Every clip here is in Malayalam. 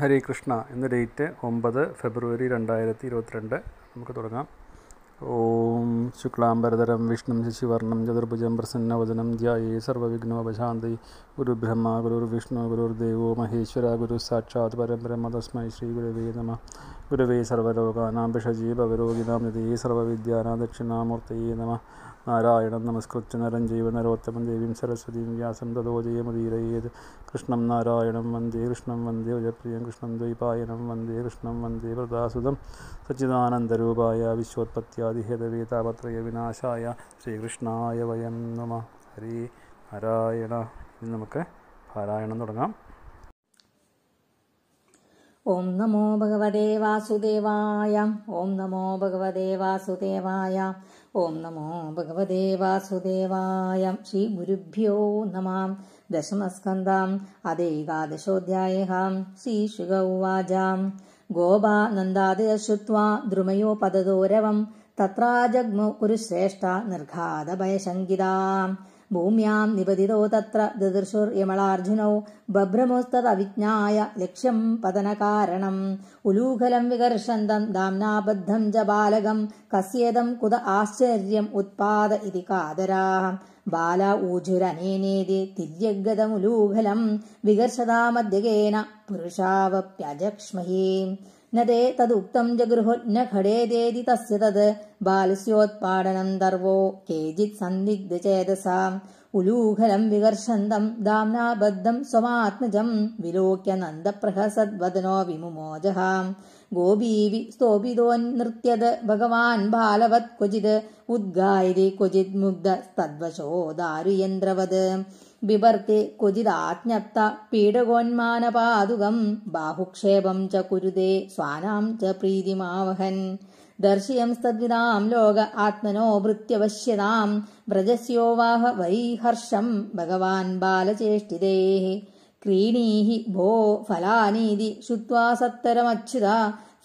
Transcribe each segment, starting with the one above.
ഹരേ കൃഷ്ണ എന്ന ഡേറ്റ് ഒമ്പത് ഫെബ്രുവരി രണ്ടായിരത്തി ഇരുപത്തിരണ്ട് നമുക്ക് തുടങ്ങാം ഓം ശുക്ലാംബരധരം വിഷ്ണു ശശിവർണം ചതുർഭുജം പ്രസന്നവചനം ധ്യായേ സർവവിഘ്നോപശാന്തി ഗുരുബ്രഹ്മ ഗുരുർ വിഷ്ണു മഹേശ്വര ഗുരു സാക്ഷാത് പരമ്പരം മതസ്മൈ ശ്രീ ഗുരുവേ നമ ഗുരുവേ സർവലോകാനാം ഭിഷജീവരോഗിനാം നിതേ സർവവിദ്യാനാ ദക്ഷിണാമൂർത്തയേ നമ നാരായണം നമസ്കൃത്യ നരം നരോത്തമം ദേവീം സരസ്വതീം വ്യാസം തതോ ജയമതീരയേത് കൃഷ്ണം നാരായണം വന്ദേ കൃഷ്ണം വന്ദേ ഉജപ്രിയം കൃഷ്ണം ദ്വൈപായനം വന്ദേ കൃഷ്ണം വന്ദേ പ്രദാസുതം സച്ചിദാനന്ദരൂപായ വിശ്വോത്പത്യാദിഹേതവേ താപത്രയ വിനാശായ ശ്രീകൃഷ്ണായ വയം നമ ഹരി നാരായണ ഇനി നമുക്ക് പാരായണം തുടങ്ങാം ഓം നമോ ഭഗവതേ വാസുദേവായ ഓം നമോ ഭഗവതേ വാസുദേവായ ॐ नमो वासुदेवाय श्रीगुरुभ्यो नमाम् दशमस्कन्दाम् अदेकादशोऽध्यायहाँ श्रीशुग उवाच गोबा नन्दादय श्रुत्वा द्रुमयोपदौरवं तत्रा जग्म गुरुश्रेष्ठा भूम्याम् निबदितो तत्र ददृशुर्यमलार्जुनौ बभ्रमोस्तदविज्ञाय लक्ष्यम् पतनकारणम् उलूखलम् विकर्षन्तम् दाम्नाबद्धम् च बालकम् कस्येदम् कुत आश्चर्यम् उत्पाद इति कादराः बाल ऊझिरनेनेति तिर्यग्गतमुलूखलम् विकर्षदामद्यकेन पुरुषावप्यजक्ष्महे न ते तदुक्तम् जगृहो न खडेदेति तस्य तद् बालस्योत्पाटनम् दर्वो केचित् सन्दिग्धचेतसाम् उलूखलम् विकर्षन्तम् दाम्नाबद्धम् स्वमात्मजम् विलोक्य नन्दप्रहसद्वदनो विमुमोजहा गोबीवि स्तोपितोन्नृत्यद् भगवान् बालवत् क्वचिद् क्वचिद् मुग्धस्तद्वशो दारुयन्द्रवद् बिभर्ते क्वचिदाज्ञत्त पीडगोन्मानपादुकम् बाहुक्षेपम् च कुरुते स्वानाम् च प्रीतिमावहन् दर्शयम् स्तविदाम् आत्मनो आत्मनो वृत्यवश्यताम् व्रजस्योवाहवै हर्षम् भगवान् बालचेष्टितेः क्रीणीहि भो फलानीति श्रुत्वा सत्तरमच्युत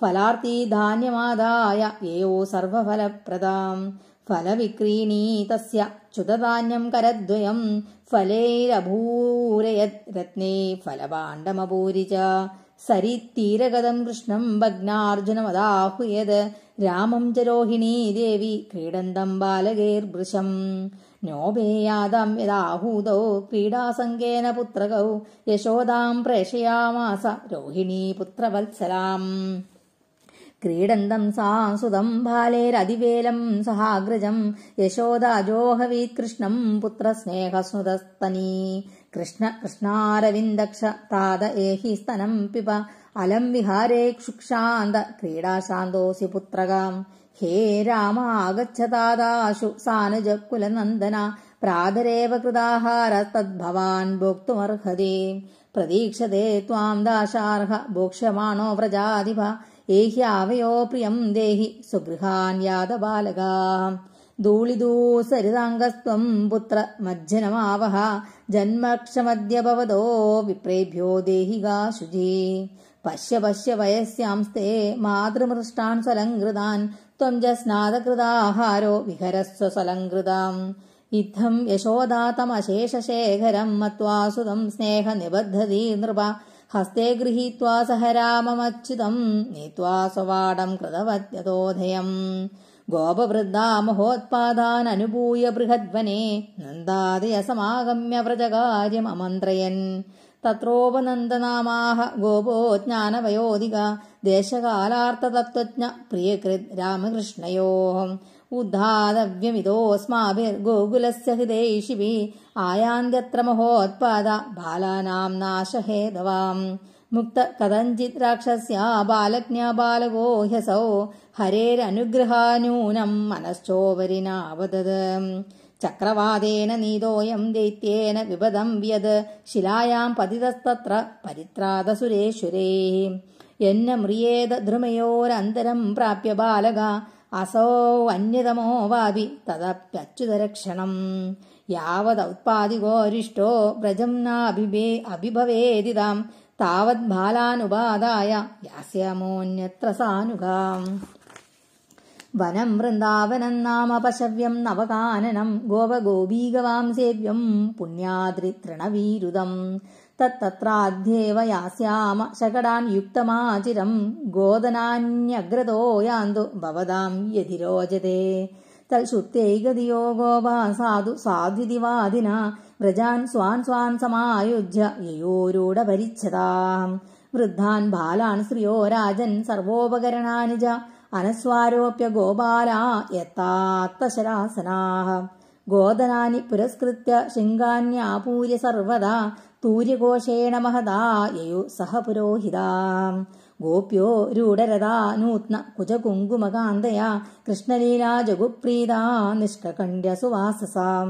फलार्थी धान्यमादाय ये सर्वफलप्रदाम् फलविक्रीणी तस्य च्युतधान्यम् करद्वयम् फलैरभूरयद् रत्ने फलपाण्डमभूरिच सरित्तीरगतम् कृष्णम् भग्नार्जुनमदाहूयद् रामम् च रोहिणी देवि क्रीडन्तम् बालगैर्भृशम् नो यदाहूतौ क्रीडासङ्गेन पुत्रकौ यशोदाम् प्रेषयामास रोहिणी पुत्रवत्सलाम् क्रीडन्तम् सा सुदम् बालेरदिवेलम् सहाग्रजम् यशोदाजोहवीत्कृष्णम् पुत्र कृष्ण कृष्णारविन्दक्ष ताद एहि स्तनम् पिब अलम् विहारे क्षुक्षान्त क्रीडाशान्तोऽसि पुत्रगा हे राम तादाशु सा प्रादरेव कृदाहारस्तद्भवान् भोक्तुमर्हति प्रतीक्षते त्वाम् दाशार्ह भोक्ष्यमाणो व्रजाधिभ आवयो प्रियं देहि सुगृहान् धूलिदू दूळिदूसरिताङ्गस्त्वम् पुत्र मज्जनमावह जन्मक्षमद्य भवतो विप्रेभ्यो देहि शुचि पश्य पश्य वयस्यांस्ते मातृमृष्टान् सलङ्कृतान् त्वम् च स्नातकृताहारो विहरस्व सलङ्कृताम् इत्थम् यशोदातमशेषशेखरम् मत्वा सुतम् स्नेह नृपा हस्ते गृहीत्वा सह राममच्युतम् नीत्वा स्ववाडम् कृतवत्यतोदयम् गोपवृद्धामहोत्पादाननुभूय बृहद्वने नन्दादयसमागम्यव्रजकार्यमन्त्रयन् तत्रोपनन्दनामाः गोपो ज्ञानवयोधिग देशकालार्थतत्त्वज्ञ प्रियकृत् रामकृष्णयोः उद्धातव्यमिदोऽस्माभिर्गोकुलस्य हृदयशिभिः आयान्द्यत्र महोत्पाद बालानाम् नाशहेदवाम् मुक्त कथञ्चित् राक्षस्या बालज्ञा बालको ह्यसौ हरेरनुग्रहा नूनम् मनश्चोवरिनावद चक्रवातेन नीतोऽयम् दैत्येन विपदम् यद् शिलायाम् पतितस्तत्र परित्रादसुरेश्वरे यन्न मृयेतध्रुमयोरन्तरम् प्राप्य बालग असौ अन्यतमो वापि तदप्यच्युतरक्षणम् यावदौत्पादिकोऽष्टो व्रजम् नाभवेदिदाम् तावद्भालानुपादाय यास्यामोऽन्यत्र सानुगाम् वनम् वृन्दावनम् अपशव्यं नवगाननम् गोवगोबीगवाम् सेव्यम् पुण्याद्रितृणवीरुदम् तत्तत्राद्येव यास्याम शकडान् युक्तमाचिरम् गोदनान्यग्रतो यान्तु भवदाम् यदि रोचते तल्शुक्त्यैगतियो गोपा साधु साध्विदिवाधिना व्रजान् स्वान् स्वान् समायुज्य ययोरूढपरिच्छताम् वृद्धान् बालान् श्रियो राजन् सर्वोपकरणानि च अनस्वारोप्य गोपाला यत्तात्तशरासनाः गोदनानि पुरस्कृत्य शृङ्गान्यापूय सर्वदा തൂര്യഘോഷേണ മഹതാ യയു സഹ ഗോപ്യോ രൂഢരഥാ നൂത്ന കുജകുങ്കുമകാന്തയാ കൃഷ്ണലീലാ ജഗുപ്രീതാ നിഷ്കണ്ഠ്യ സുവാസസാം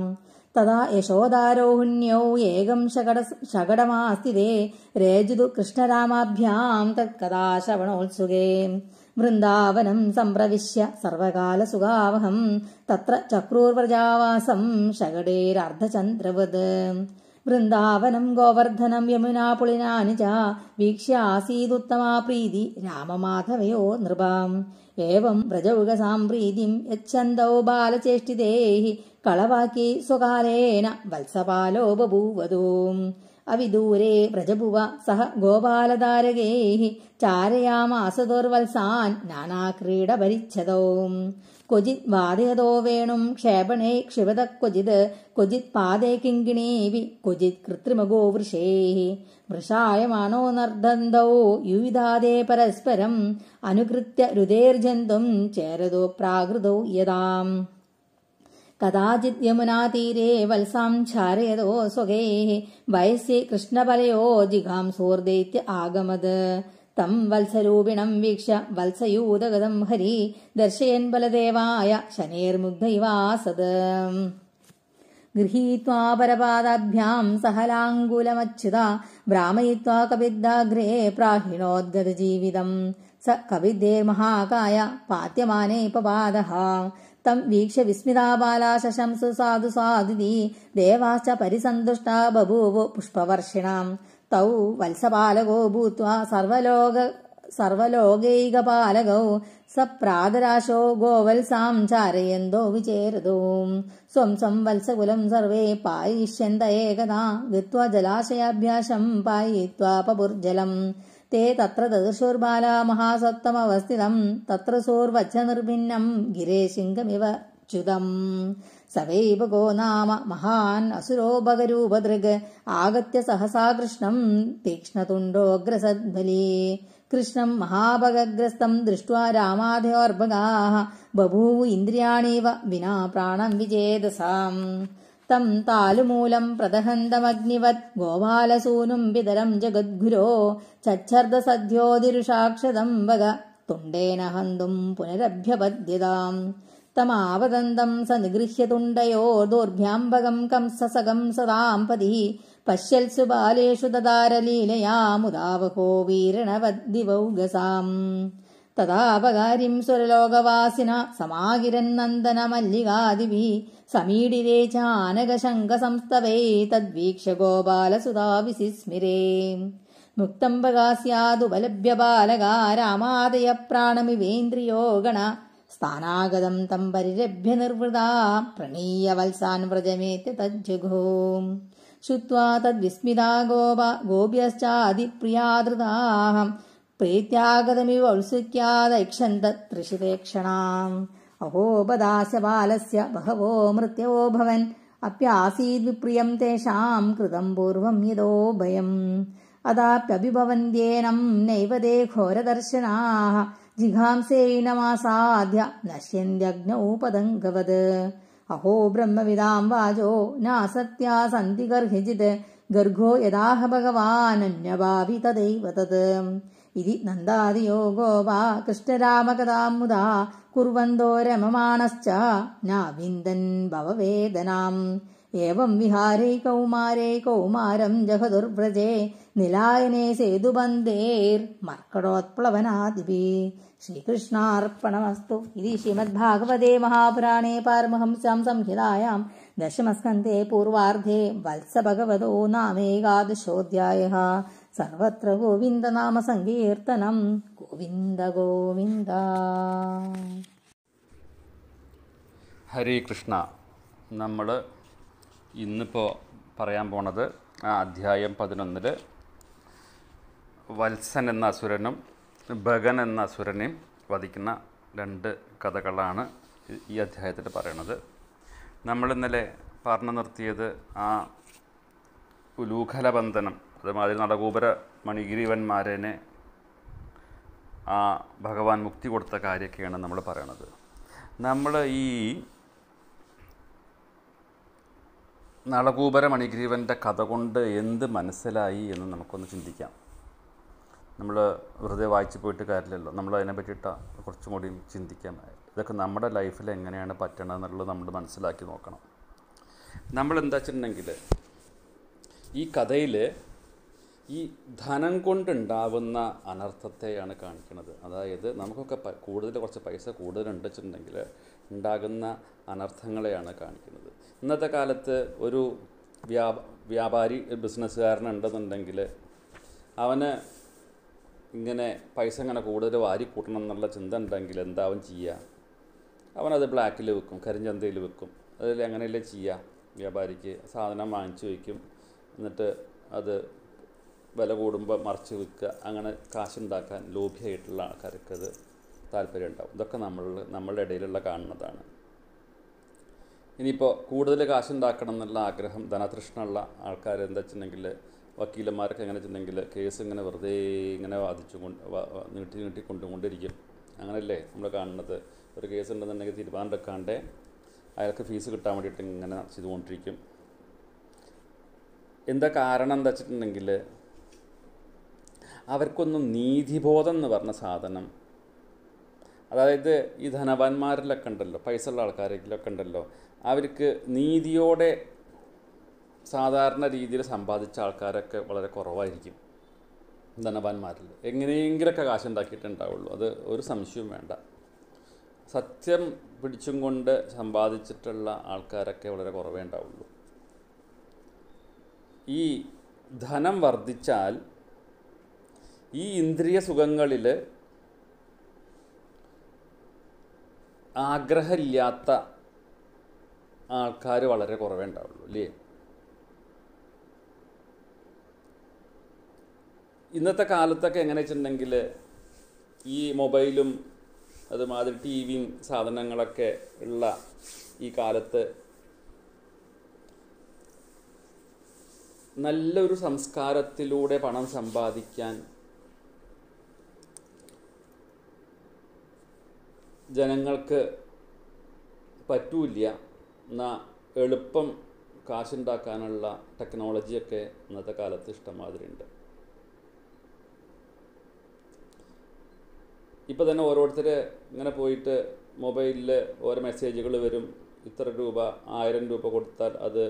തഥാ യശോദാരോഹിണ്യൗ ഏകം ശകട ശകടമാസ്തിതേ രേജുതു കൃഷ്ണരാമാഭ്യാം തത്കഥാ ശ്രവണോത്സുകേ വൃന്ദാവനം സംപ്രവിശ്യ സർവകാലസുഖാവഹം തത്ര ചക്രൂർവ്രജാവാസം ശകടേരർദ്ധചന്ദ്രവത് വൃന്ദാവനം ഗോവർദ്ധനം യമുനാപുളിനാനി ച വീക്ഷ്യാസീതുത്തമാ പ്രീതി രാമമാധവയോ നൃപാം ഏവം വ്രജൗകസാം പ്രീതിം യച്ഛന്തൗ ബാലചേഷ്ടിതേഹി കളവാക്കി സ്വകാലേന വത്സപാലോ ബഭൂവതൂം അവിദൂരെ വ്രജഭുവ സഹ ഗോപാലതാരകേഹി ചാരയാമാസദുർവത്സാൻ നാനാക്രീഡപരിച്ഛതവും ക്വചിത് വാദയതോ വേണം ക്ഷേപണേ ക്ഷിപത ക്വചിത് ക്വചിത് പാതേ കിങ്കിണേവി ക്വചിത് കൃത്രിമഗോ വൃഷേഹി വൃഷായമാണോ നർദ്ദന്തൗ യുവിതാദേ പരസ്പരം അനുകൃത്യ രുതേർജന്തും ചേരതോ പ്രാകൃതൗ യഥാം കഥാചിത് യമുനാതീരേ വത്സാം ക്ഷാരയതോ സ്വകേ വയസ്സി കൃഷ്ണപലയോ ജിഘാം സൂർദൈത്യ ആഗമത് तम् वल्सरूपिणम् वीक्ष्य वल्सयूदगतम् हरि दर्शयन् बलदेवाय शनेर्मुग्धैवासद गृहीत्वा परपादाभ्याम् सहलाङ्गुलमच्युता भ्रामयित्वा कविद्दाग्रे प्राहिणोद्गतजीवितम् स कविद्दे महाकाय पपादः तम् वीक्ष्य विस्मिता बाला शशंसु साधु साधुदी देवाश्च परिसन्तुष्टा बभूवो पुष्पवर्षिणाम् തൗ വത്സപാലകോ ഭൂത്വാ സർവലോക സർവലോകൈകപാലകൗ സപ്രാതരാശോ ഗോവത്സാം ചാരയന്തോ വിചേരതും സ്വം സംവത്സകുലം സർവേ പായിഷ്യന്ത ഏകദാ ഗത്വാ ജലാശയാഭ്യാസം പായിത്വാ പപുർജലം തേ തത്ര ദദൃശുർബാല മഹാസത്വമവസ്ഥിതം തത്ര സോർവച്ച നിർഭിന്നം ഗിരേശിംഗമിവ अच्युतम् स वैव को नाम महान् असुरोभगरूपदृग आगत्य सहसा कृष्णम् तीक्ष्ण कृष्णम् महाभगग्रस्तम् दृष्ट्वा रामादयोर्भगाः बभूव इन्द्रियाणीव विना प्राणम् विजेदसाम् तम् तालुमूलम् प्रदहन्तमग्निवत् गोपालसूनुम् पितलम् जगद्गुरो चच्छर्दसद्योदिरुषाक्षदम् वग तुण्डेन हन्तुम् पुनरभ्यपद्यताम् तमावदन्तम् स निगृह्यतुण्डयोर्दोर्भ्याम्बगम् कंससगम् सदाम् पतिः पश्यत्सु बालेषु ददारलीलयामुदा वको वीरण दिवौ गसाम् तदा पगारिम् सुरलोगवासिन समागिरन्नन्दनमल्लिकादिभिः समीडिरे चानकशङ्ख संस्तवे तद्वीक्ष्य गो बालसुधा विसि बालगा रामादय प्राणमिवेन्द्रियो स्थानागतम् तम् परिरभ्य निर्वृता प्रणीयवल्सान् व्रजमेत्य तज्जुघो श्रुत्वा तद्विस्मिता गोपा गोप्यश्चादिप्रिया दृताः प्रीत्यागतमिव औत्सुक्यादैक्षन्त तत् अहो बदास्य बालस्य बहवो भवन् अप्यासीद्विप्रियम् तेषाम् कृतम् पूर्वम् यदो भयम् अदाप्यभिभवन्त्येनम् नैव देघोरदर्शनाः जिघांसे न मासाध्या नश्यन्त्यग्नौ अहो ब्रह्मविदाम् वाजो नासत्या सन्ति गर्हिजित् गर्भो यदाह भगवानन्यवापि तदैव तत् इति नन्दादियो गो वा कृष्णराम कदाम् मुदा कुर्वन्तो रममाणश्च नाविन्दन् भववेदनाम् एवम् विहारे कौमारे कौमारं जगदुर्व्रजे നിലായനെ സേതുബന്ധേർ മർക്കടോത്പ്ലവനാദിപേ ശ്രീകൃഷ്ണാർപ്പണമസ്തു ഇതി ശ്രീമദ്ഭാഗവതേ മഹാപുരാണേ പാരമഹംസ്യാം സംഹിതായാം ദശമസ്കന്ധേ പൂർവാർദ്ധേ വത്സഭഗവതോ നാമേകാദശോധ്യായ സർവത്ര ഗോവിന്ദനാമ സങ്കീർത്തനം ഗോവിന്ദ ഗോവിന്ദ ഹരേ കൃഷ്ണ നമ്മൾ ഇന്നിപ്പോൾ പറയാൻ പോണത് അധ്യായം പതിനൊന്നിൽ വത്സൻ എന്ന അസുരനും ഭഗൻ എന്ന അസുരനെയും വധിക്കുന്ന രണ്ട് കഥകളാണ് ഈ അധ്യായത്തിൽ പറയണത് നമ്മൾ ഇന്നലെ പറഞ്ഞു നിർത്തിയത് ആ ഉലൂഖലബന്ധനം അതുമാതിരി നടകൂപര മണിഗിരിവന്മാരനെ ആ ഭഗവാൻ മുക്തി കൊടുത്ത കാര്യമൊക്കെയാണ് നമ്മൾ പറയണത് നമ്മൾ ഈ നളകൂപര മണിഗ്രീവൻ്റെ കഥ കൊണ്ട് എന്ത് മനസ്സിലായി എന്ന് നമുക്കൊന്ന് ചിന്തിക്കാം നമ്മൾ വെറുതെ വായിച്ചു പോയിട്ട് കാര്യമില്ലല്ലോ നമ്മൾ അതിനെ പറ്റിയിട്ട് കുറച്ചും കൂടി ചിന്തിക്കാം ഇതൊക്കെ നമ്മുടെ ലൈഫിൽ എങ്ങനെയാണ് പറ്റണത് എന്നുള്ളത് നമ്മൾ മനസ്സിലാക്കി നോക്കണം നമ്മൾ എന്താ വെച്ചിട്ടുണ്ടെങ്കിൽ ഈ കഥയിൽ ഈ ധനം കൊണ്ടുണ്ടാവുന്ന അനർത്ഥത്തെയാണ് കാണിക്കുന്നത് അതായത് നമുക്കൊക്കെ കൂടുതൽ കുറച്ച് പൈസ കൂടുതലുണ്ട് വെച്ചിട്ടുണ്ടെങ്കിൽ ഉണ്ടാകുന്ന അനർത്ഥങ്ങളെയാണ് കാണിക്കുന്നത് ഇന്നത്തെ കാലത്ത് ഒരു വ്യാപാരി ബിസിനസ്സുകാരനുണ്ടെന്നുണ്ടെങ്കിൽ അവന് ഇങ്ങനെ പൈസ ഇങ്ങനെ കൂടുതൽ വാരി കൂട്ടണം എന്നുള്ള ചിന്ത ഉണ്ടെങ്കിൽ എന്താവും ചെയ്യുക അവനത് ബ്ലാക്കിൽ വിൽക്കും കരിഞ്ചന്തയിൽ വിൽക്കും അതിൽ അങ്ങനെയല്ലേ ചെയ്യുക വ്യാപാരിക്ക് സാധനം വാങ്ങിച്ചു വയ്ക്കും എന്നിട്ട് അത് വില കൂടുമ്പോൾ മറിച്ച് വിൽക്കുക അങ്ങനെ കാശുണ്ടാക്കാൻ ലോഭ്യമായിട്ടുള്ള ആൾക്കാർക്ക് അത് താല്പര്യം ഉണ്ടാവും ഇതൊക്കെ നമ്മൾ നമ്മളുടെ ഇടയിലുള്ള കാണുന്നതാണ് ഇനിയിപ്പോൾ കൂടുതൽ കാശുണ്ടാക്കണം എന്നുള്ള ആഗ്രഹം ധനതൃഷ്ണമുള്ള ആൾക്കാർ എന്താ വെച്ചിട്ടുണ്ടെങ്കിൽ വക്കീലന്മാരൊക്കെ എങ്ങനെ ചെന്നെങ്കിൽ കേസ് ഇങ്ങനെ വെറുതെ ഇങ്ങനെ വാദിച്ചു കൊണ്ട് നീട്ടി നീട്ടി കൊണ്ടുകൊണ്ടിരിക്കും അങ്ങനെയല്ലേ നമ്മൾ കാണുന്നത് ഒരു കേസ് ഉണ്ടെന്നുണ്ടെങ്കിൽ തീരുമാനം എടുക്കാണ്ട് അയാൾക്ക് ഫീസ് കിട്ടാൻ വേണ്ടിയിട്ട് ഇങ്ങനെ ചെയ്തുകൊണ്ടിരിക്കും എന്താ കാരണം എന്താ വെച്ചിട്ടുണ്ടെങ്കിൽ അവർക്കൊന്നും നീതിബോധം എന്ന് പറഞ്ഞ സാധനം അതായത് ഈ ധനവാന്മാരിലൊക്കെ ഉണ്ടല്ലോ പൈസ ഉള്ള ആൾക്കാരിലൊക്കെ ഉണ്ടല്ലോ അവർക്ക് നീതിയോടെ സാധാരണ രീതിയിൽ സമ്പാദിച്ച ആൾക്കാരൊക്കെ വളരെ കുറവായിരിക്കും ധനവാന്മാരിൽ എങ്ങനെയെങ്കിലൊക്കെ കാശുണ്ടാക്കിയിട്ടുണ്ടാവുള്ളൂ അത് ഒരു സംശയവും വേണ്ട സത്യം പിടിച്ചും കൊണ്ട് സമ്പാദിച്ചിട്ടുള്ള ആൾക്കാരൊക്കെ വളരെ കുറവേ ഉണ്ടാവുള്ളൂ ഈ ധനം വർദ്ധിച്ചാൽ ഈ ഇന്ദ്രിയ സുഖങ്ങളിൽ ആഗ്രഹമില്ലാത്ത ആൾക്കാർ വളരെ കുറവേ ഉണ്ടാവുള്ളൂ അല്ലേ ഇന്നത്തെ കാലത്തൊക്കെ എങ്ങനെ വെച്ചിട്ടുണ്ടെങ്കിൽ ഈ മൊബൈലും അതുമാതിരി ടി വിയും സാധനങ്ങളൊക്കെ ഉള്ള ഈ കാലത്ത് നല്ലൊരു സംസ്കാരത്തിലൂടെ പണം സമ്പാദിക്കാൻ ജനങ്ങൾക്ക് പറ്റൂല്ല എന്നാ എളുപ്പം കാശുണ്ടാക്കാനുള്ള ടെക്നോളജിയൊക്കെ ഇന്നത്തെ കാലത്ത് ഉണ്ട് ഇപ്പോൾ തന്നെ ഓരോരുത്തർ ഇങ്ങനെ പോയിട്ട് മൊബൈലിൽ ഓരോ മെസ്സേജുകൾ വരും ഇത്ര രൂപ ആയിരം രൂപ കൊടുത്താൽ അത്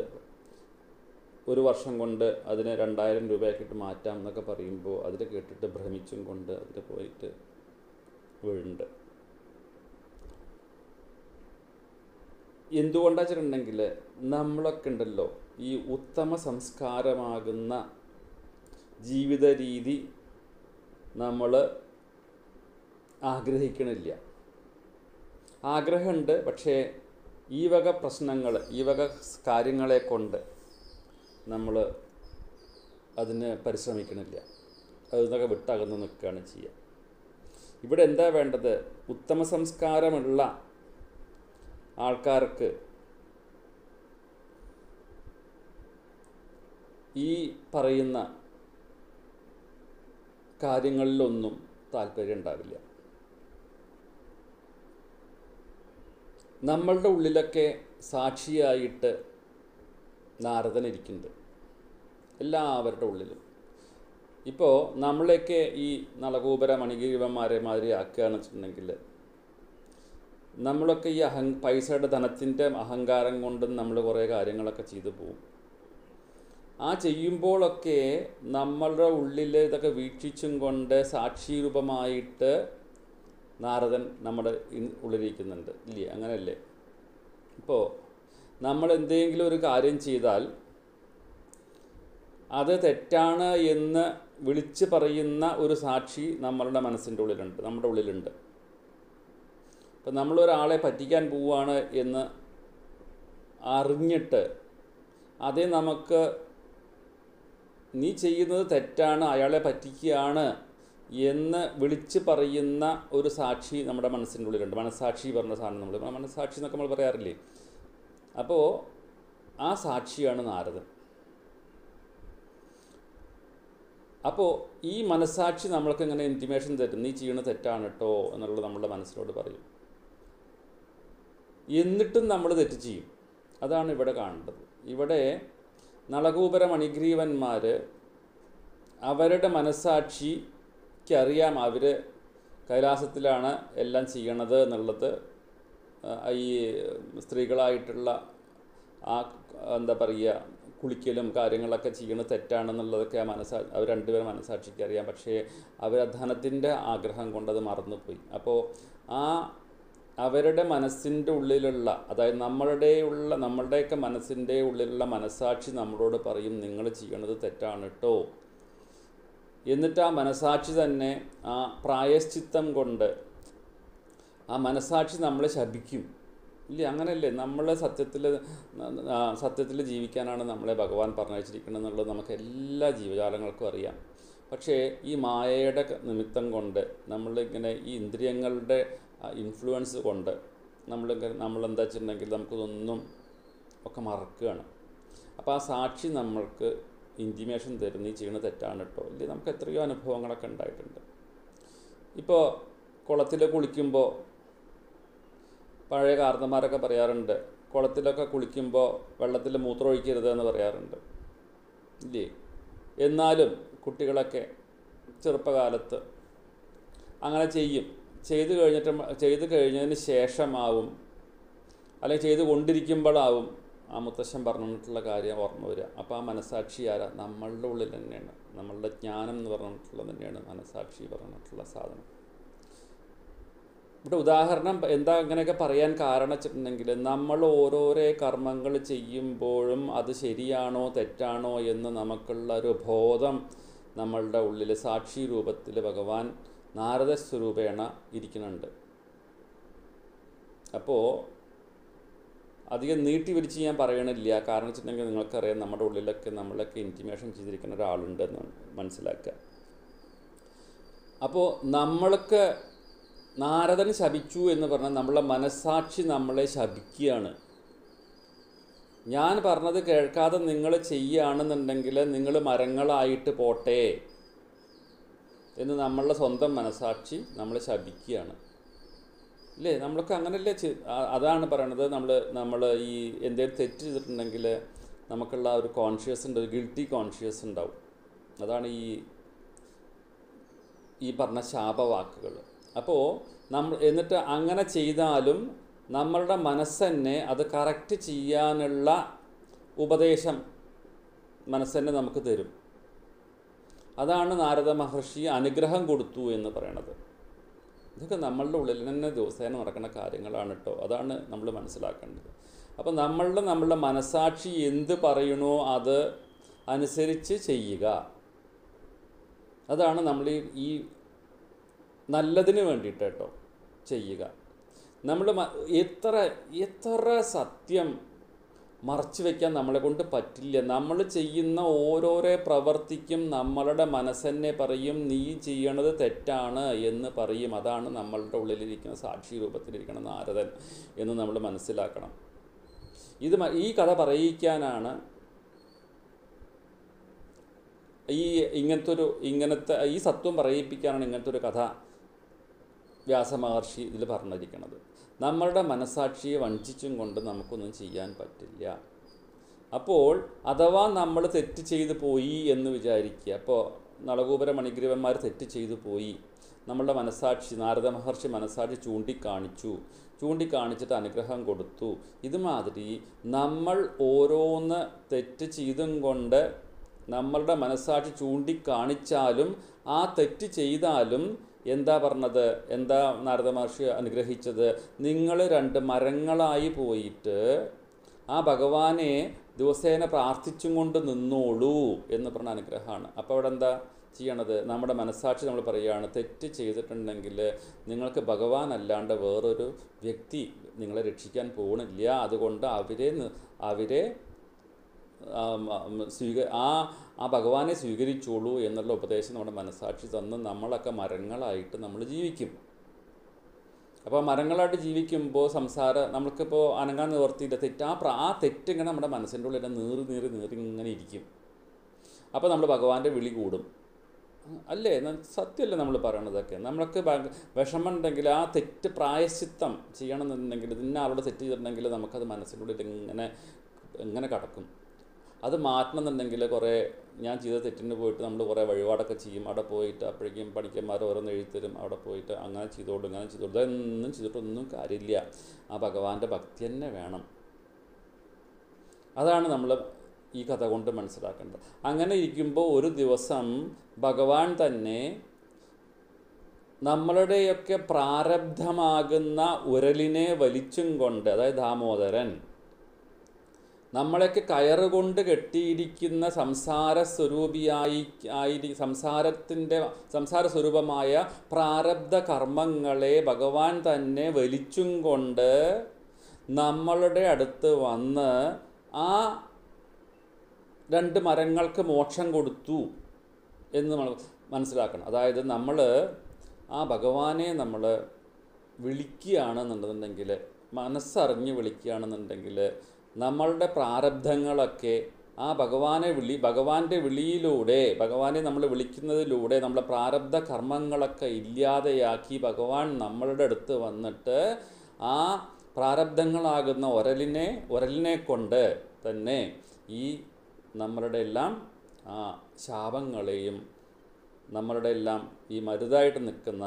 ഒരു വർഷം കൊണ്ട് അതിനെ രണ്ടായിരം രൂപയാക്കിയിട്ട് മാറ്റാം എന്നൊക്കെ പറയുമ്പോൾ അതിൽ കേട്ടിട്ട് ഭ്രമിച്ചും കൊണ്ട് അതിൽ പോയിട്ട് വീഴുണ്ട് എന്തുകൊണ്ടാ വെച്ചിട്ടുണ്ടെങ്കിൽ നമ്മളൊക്കെ ഉണ്ടല്ലോ ഈ ഉത്തമ സംസ്കാരമാകുന്ന ജീവിത രീതി നമ്മൾ ആഗ്രഹിക്കണില്ല ആഗ്രഹമുണ്ട് പക്ഷേ ഈ വക പ്രശ്നങ്ങൾ ഈ വക കാര്യങ്ങളെ കൊണ്ട് നമ്മൾ അതിന് പരിശ്രമിക്കണില്ല അതൊക്കെ വിട്ടകന്ന് നിൽക്കുകയാണ് ചെയ്യുക ഇവിടെ എന്താ വേണ്ടത് ഉത്തമ സംസ്കാരമുള്ള ആൾക്കാർക്ക് ഈ പറയുന്ന കാര്യങ്ങളിലൊന്നും താല്പര്യം ഉണ്ടാവില്ല നമ്മളുടെ ഉള്ളിലൊക്കെ സാക്ഷിയായിട്ട് നാരദൻ ഇരിക്കുന്നുണ്ട് എല്ലാവരുടെ ഉള്ളിലും ഇപ്പോൾ നമ്മളെയൊക്കെ ഈ നളകൂപര മണികീവന്മാരെ മാതിരി ആക്കുകയാണെന്ന് വെച്ചിട്ടുണ്ടെങ്കിൽ നമ്മളൊക്കെ ഈ അഹ പൈസയുടെ ധനത്തിൻ്റെ അഹങ്കാരം കൊണ്ടും നമ്മൾ കുറേ കാര്യങ്ങളൊക്കെ ചെയ്തു പോകും ആ ചെയ്യുമ്പോഴൊക്കെ നമ്മളുടെ ഉള്ളിൽ ഇതൊക്കെ വീക്ഷിച്ചും കൊണ്ട് സാക്ഷി രൂപമായിട്ട് നാരദൻ നമ്മുടെ ഉള്ളിരിക്കുന്നുണ്ട് ഇല്ലേ അങ്ങനല്ലേ ഇപ്പോൾ നമ്മൾ എന്തെങ്കിലും ഒരു കാര്യം ചെയ്താൽ അത് തെറ്റാണ് എന്ന് വിളിച്ച് പറയുന്ന ഒരു സാക്ഷി നമ്മളുടെ മനസ്സിൻ്റെ ഉള്ളിലുണ്ട് നമ്മുടെ ഉള്ളിലുണ്ട് ഇപ്പം നമ്മളൊരാളെ പറ്റിക്കാൻ പോവുകയാണ് എന്ന് അറിഞ്ഞിട്ട് അതേ നമുക്ക് നീ ചെയ്യുന്നത് തെറ്റാണ് അയാളെ പറ്റിക്കുകയാണ് എന്ന് വിളിച്ച് പറയുന്ന ഒരു സാക്ഷി നമ്മുടെ മനസ്സിൻ്റെ ഉള്ളിലുണ്ട് മനസ്സാക്ഷി പറഞ്ഞ സാധനം നമ്മൾ മനസ്സാക്ഷി എന്നൊക്കെ നമ്മൾ പറയാറില്ലേ അപ്പോൾ ആ സാക്ഷിയാണ് നാരദൻ അപ്പോൾ ഈ മനസ്സാക്ഷി നമ്മൾക്ക് ഇങ്ങനെ ഇൻറ്റിമേഷൻ തരും നീ ചെയ്യണ തെറ്റാണ് കേട്ടോ എന്നുള്ളത് നമ്മുടെ മനസ്സിനോട് പറയും എന്നിട്ടും നമ്മൾ തെറ്റ് ചെയ്യും അതാണ് ഇവിടെ കാണേണ്ടത് ഇവിടെ നളകൂപര മണിഗ്രീവന്മാർ അവരുടെ മനസ്സാക്ഷി എനിക്കറിയാം അവർ കൈലാസത്തിലാണ് എല്ലാം ചെയ്യണത് എന്നുള്ളത് ഈ സ്ത്രീകളായിട്ടുള്ള ആ എന്താ പറയുക കുളിക്കലും കാര്യങ്ങളൊക്കെ ചെയ്യണത് തെറ്റാണെന്നുള്ളതൊക്കെ ആ മനസ്സാ അവർ രണ്ടുപേരും മനസ്സാക്ഷിക്ക് അറിയാം പക്ഷേ അവർ ധനത്തിൻ്റെ ആഗ്രഹം കൊണ്ടത് മറന്നുപോയി അപ്പോൾ ആ അവരുടെ മനസ്സിൻ്റെ ഉള്ളിലുള്ള അതായത് നമ്മളുടെയുള്ള നമ്മളുടെയൊക്കെ മനസ്സിൻ്റെ ഉള്ളിലുള്ള മനസ്സാക്ഷി നമ്മളോട് പറയും നിങ്ങൾ ചെയ്യണത് തെറ്റാണ് കേട്ടോ എന്നിട്ട് ആ മനസാക്ഷി തന്നെ ആ പ്രായശ്ചിത്തം കൊണ്ട് ആ മനസാക്ഷി നമ്മളെ ശപിക്കും ഇല്ല അങ്ങനെയല്ലേ നമ്മൾ സത്യത്തിൽ സത്യത്തിൽ ജീവിക്കാനാണ് നമ്മളെ ഭഗവാൻ പറഞ്ഞയച്ചിരിക്കുന്നത് എന്നുള്ളത് നമുക്ക് എല്ലാ ജീവജാലങ്ങൾക്കും അറിയാം പക്ഷേ ഈ മായയുടെ നിമിത്തം കൊണ്ട് നമ്മളിങ്ങനെ ഈ ഇന്ദ്രിയങ്ങളുടെ ഇൻഫ്ലുവൻസ് കൊണ്ട് നമ്മളിങ്ങനെ നമ്മളെന്താ വെച്ചിട്ടുണ്ടെങ്കിൽ നമുക്കിതൊന്നും ഒക്കെ മറക്കുകയാണ് അപ്പോൾ ആ സാക്ഷി നമ്മൾക്ക് ഇൻറ്റിമേഷൻ തരും നീ ചെയ്യുന്നത് തെറ്റാണ് കേട്ടോ ഇല്ലേ നമുക്ക് എത്രയോ അനുഭവങ്ങളൊക്കെ ഉണ്ടായിട്ടുണ്ട് ഇപ്പോൾ കുളത്തിൽ കുളിക്കുമ്പോൾ പഴയ കാരണന്മാരൊക്കെ പറയാറുണ്ട് കുളത്തിലൊക്കെ കുളിക്കുമ്പോൾ വെള്ളത്തിൽ മൂത്രമൊഴിക്കരുത് എന്ന് പറയാറുണ്ട് ഇല്ലേ എന്നാലും കുട്ടികളൊക്കെ ചെറുപ്പകാലത്ത് അങ്ങനെ ചെയ്യും ചെയ്തു കഴിഞ്ഞിട്ട് ചെയ്തു കഴിഞ്ഞതിന് ശേഷമാവും അല്ലെങ്കിൽ ചെയ്തു കൊണ്ടിരിക്കുമ്പോഴാവും ആ മുത്തശ്ശൻ പറഞ്ഞിട്ടുള്ള കാര്യം ഓർമ്മ വരിക അപ്പോൾ ആ മനസാക്ഷി ആരാ നമ്മളുടെ ഉള്ളിൽ തന്നെയാണ് നമ്മളുടെ ജ്ഞാനം എന്ന് പറഞ്ഞിട്ടുള്ളത് തന്നെയാണ് മനസാക്ഷി പറഞ്ഞിട്ടുള്ള സാധനം ഇവിടെ ഉദാഹരണം എന്താ അങ്ങനെയൊക്കെ പറയാൻ കാരണം വെച്ചിട്ടുണ്ടെങ്കിൽ നമ്മൾ ഓരോരോ കർമ്മങ്ങൾ ചെയ്യുമ്പോഴും അത് ശരിയാണോ തെറ്റാണോ എന്ന് നമുക്കുള്ള ഒരു ബോധം നമ്മളുടെ ഉള്ളിൽ സാക്ഷി രൂപത്തിൽ ഭഗവാൻ നാരദസ്വരൂപേണ ഇരിക്കുന്നുണ്ട് അപ്പോൾ അധികം നീട്ടി വലിച്ച് ഞാൻ പറയണില്ല കാരണം വെച്ചിട്ടുണ്ടെങ്കിൽ നിങ്ങൾക്കറിയാം നമ്മുടെ ഉള്ളിലൊക്കെ നമ്മളൊക്കെ ഇൻറ്റിമേഷൻ ചെയ്തിരിക്കുന്ന ഒരാളുണ്ടെന്ന് മനസ്സിലാക്കുക അപ്പോൾ നമ്മൾക്ക് നാരദൻ ശപിച്ചു എന്ന് പറഞ്ഞാൽ നമ്മളെ മനസ്സാക്ഷി നമ്മളെ ശപിക്കുകയാണ് ഞാൻ പറഞ്ഞത് കേൾക്കാതെ നിങ്ങൾ ചെയ്യുകയാണെന്നുണ്ടെങ്കിൽ നിങ്ങൾ മരങ്ങളായിട്ട് പോട്ടെ എന്ന് നമ്മളുടെ സ്വന്തം മനസാക്ഷി നമ്മളെ ശപിക്കുകയാണ് ഇല്ലേ നമ്മളൊക്കെ അങ്ങനല്ലേ അതാണ് പറയണത് നമ്മൾ നമ്മൾ ഈ എന്തെങ്കിലും തെറ്റ് ചെയ്തിട്ടുണ്ടെങ്കിൽ നമുക്കുള്ള ഒരു കോൺഷ്യസ് ഉണ്ട് ഒരു ഗിൽറ്റി കോൺഷ്യസ് ഉണ്ടാവും അതാണ് ഈ ഈ പറഞ്ഞ ശാപവാക്കുകൾ അപ്പോൾ നമ്മൾ എന്നിട്ട് അങ്ങനെ ചെയ്താലും നമ്മളുടെ മനസ്സ് അത് കറക്റ്റ് ചെയ്യാനുള്ള ഉപദേശം മനസ്സന്നെ നമുക്ക് തരും അതാണ് നാരദ മഹർഷി അനുഗ്രഹം കൊടുത്തു എന്ന് പറയണത് ഇതൊക്കെ നമ്മളുടെ ഉള്ളിൽ തന്നെ ദിവസേന നടക്കുന്ന കാര്യങ്ങളാണ് കേട്ടോ അതാണ് നമ്മൾ മനസ്സിലാക്കേണ്ടത് അപ്പോൾ നമ്മളുടെ നമ്മളുടെ മനസാക്ഷി എന്ത് പറയണോ അത് അനുസരിച്ച് ചെയ്യുക അതാണ് നമ്മൾ ഈ നല്ലതിന് വേണ്ടിയിട്ട് കേട്ടോ ചെയ്യുക നമ്മൾ എത്ര എത്ര സത്യം മറച്ചു വയ്ക്കാൻ നമ്മളെ കൊണ്ട് പറ്റില്ല നമ്മൾ ചെയ്യുന്ന ഓരോരോ പ്രവർത്തിക്കും നമ്മളുടെ മനസ്സെന്നെ പറയും നീ ചെയ്യണത് തെറ്റാണ് എന്ന് പറയും അതാണ് നമ്മളുടെ ഉള്ളിലിരിക്കുന്ന സാക്ഷി രൂപത്തിലിരിക്കുന്ന നാരദൻ എന്ന് നമ്മൾ മനസ്സിലാക്കണം ഇത് ഈ കഥ പറയിക്കാനാണ് ഈ ഇങ്ങനത്തെ ഒരു ഇങ്ങനത്തെ ഈ സത്വം പറയിപ്പിക്കാനാണ് ഇങ്ങനത്തെ ഒരു കഥ വ്യാസമഹർഷി ഇതിൽ പറഞ്ഞിരിക്കുന്നത് നമ്മളുടെ മനസാക്ഷിയെ വഞ്ചിച്ചും കൊണ്ട് നമുക്കൊന്നും ചെയ്യാൻ പറ്റില്ല അപ്പോൾ അഥവാ നമ്മൾ തെറ്റ് ചെയ്തു പോയി എന്ന് വിചാരിക്കുക അപ്പോൾ നളകൂപര മണിഗ്രീവന്മാർ തെറ്റ് ചെയ്തു പോയി നമ്മളുടെ മനസാക്ഷി നാരദ മഹർഷി മനസാക്ഷി ചൂണ്ടിക്കാണിച്ചു ചൂണ്ടിക്കാണിച്ചിട്ട് അനുഗ്രഹം കൊടുത്തു ഇതുമാതിരി നമ്മൾ ഓരോന്ന് തെറ്റ് ചെയ്തും കൊണ്ട് നമ്മളുടെ മനസാക്ഷി ചൂണ്ടിക്കാണിച്ചാലും ആ തെറ്റ് ചെയ്താലും എന്താ പറഞ്ഞത് എന്താ നാരദ മഹർഷി അനുഗ്രഹിച്ചത് നിങ്ങൾ രണ്ട് മരങ്ങളായി പോയിട്ട് ആ ഭഗവാനെ ദിവസേന പ്രാർത്ഥിച്ചും കൊണ്ട് നിന്നോളൂ എന്ന് പറഞ്ഞ അനുഗ്രഹമാണ് അപ്പോൾ അവിടെ എന്താ ചെയ്യണത് നമ്മുടെ മനസ്സാക്ഷി നമ്മൾ പറയുകയാണ് തെറ്റ് ചെയ്തിട്ടുണ്ടെങ്കിൽ നിങ്ങൾക്ക് ഭഗവാൻ അല്ലാണ്ട് വേറൊരു വ്യക്തി നിങ്ങളെ രക്ഷിക്കാൻ പോകണില്ല അതുകൊണ്ട് അവരെ അവരെ സ്വീക ആ ആ ഭഗവാനെ സ്വീകരിച്ചോളൂ എന്നുള്ള ഉപദേശം നമ്മുടെ മനസ്സാക്ഷി തന്ന് നമ്മളൊക്കെ മരങ്ങളായിട്ട് നമ്മൾ ജീവിക്കും അപ്പോൾ മരങ്ങളായിട്ട് ജീവിക്കുമ്പോൾ സംസാര നമ്മൾക്കിപ്പോൾ അനങ്ങാൻ നിവർത്തിയില്ല തെറ്റ് ആ ആ തെറ്റിങ്ങനെ നമ്മുടെ മനസ്സിൻ്റെ ഉള്ളിൽ നീറി നീറി നീറി ഇങ്ങനെ ഇരിക്കും അപ്പോൾ നമ്മൾ ഭഗവാന്റെ വിളി കൂടും അല്ലേ സത്യമല്ലേ നമ്മൾ പറയണതൊക്കെ നമ്മളൊക്കെ വിഷമം ഉണ്ടെങ്കിൽ ആ തെറ്റ് പ്രായശ്ചിത്തം ചെയ്യണമെന്നുണ്ടെങ്കിൽ ഇതിന്ന ആളുടെ തെറ്റ് ചെയ്തിട്ടുണ്ടെങ്കിൽ നമുക്കത് മനസ്സിനുള്ളിൽ ഇങ്ങനെ ഇങ്ങനെ കടക്കും അത് മാറ്റണമെന്നുണ്ടെങ്കിൽ കുറേ ഞാൻ ചെയ്ത തെറ്റിന് പോയിട്ട് നമ്മൾ കുറേ വഴിപാടൊക്കെ ചെയ്യും അവിടെ പോയിട്ട് അപ്പോഴേക്കും പണിക്കന്മാർ ഓരോന്ന് എഴുത്തരും അവിടെ പോയിട്ട് അങ്ങനെ ചെയ്തോളും അങ്ങനെ ചെയ്തോളും അതൊന്നും ചെയ്തിട്ടൊന്നും കാര്യമില്ല ആ ഭഗവാന്റെ ഭക്തി തന്നെ വേണം അതാണ് നമ്മൾ ഈ കഥ കൊണ്ട് മനസ്സിലാക്കേണ്ടത് അങ്ങനെ ഇരിക്കുമ്പോൾ ഒരു ദിവസം ഭഗവാൻ തന്നെ നമ്മളുടെയൊക്കെ പ്രാരബ്ധമാകുന്ന ഉരലിനെ വലിച്ചും കൊണ്ട് അതായത് ദാമോദരൻ നമ്മളൊക്കെ കയറുകൊണ്ട് കെട്ടിയിരിക്കുന്ന സംസാര സ്വരൂപിയായി ആയി സംസാരത്തിൻ്റെ സംസാര സ്വരൂപമായ പ്രാരബ്ധ കർമ്മങ്ങളെ ഭഗവാൻ തന്നെ വലിച്ചും കൊണ്ട് നമ്മളുടെ അടുത്ത് വന്ന് ആ രണ്ട് മരങ്ങൾക്ക് മോക്ഷം കൊടുത്തു എന്ന് നമ്മൾ മനസ്സിലാക്കണം അതായത് നമ്മൾ ആ ഭഗവാനെ നമ്മൾ വിളിക്കുകയാണെന്നുണ്ടെന്നുണ്ടെങ്കിൽ മനസ്സറിഞ്ഞ് വിളിക്കുകയാണെന്നുണ്ടെങ്കിൽ നമ്മളുടെ പ്രാരബ്ധങ്ങളൊക്കെ ആ ഭഗവാനെ വിളി ഭഗവാന്റെ വിളിയിലൂടെ ഭഗവാനെ നമ്മൾ വിളിക്കുന്നതിലൂടെ നമ്മളെ പ്രാരബ്ധ കർമ്മങ്ങളൊക്കെ ഇല്ലാതെയാക്കി ഭഗവാൻ നമ്മളുടെ അടുത്ത് വന്നിട്ട് ആ പ്രാരബ്ധങ്ങളാകുന്ന ഒരലിനെ ഒരലിനെ കൊണ്ട് തന്നെ ഈ നമ്മളുടെ എല്ലാം ആ ശാപങ്ങളെയും നമ്മളുടെ എല്ലാം ഈ മരുതായിട്ട് നിൽക്കുന്ന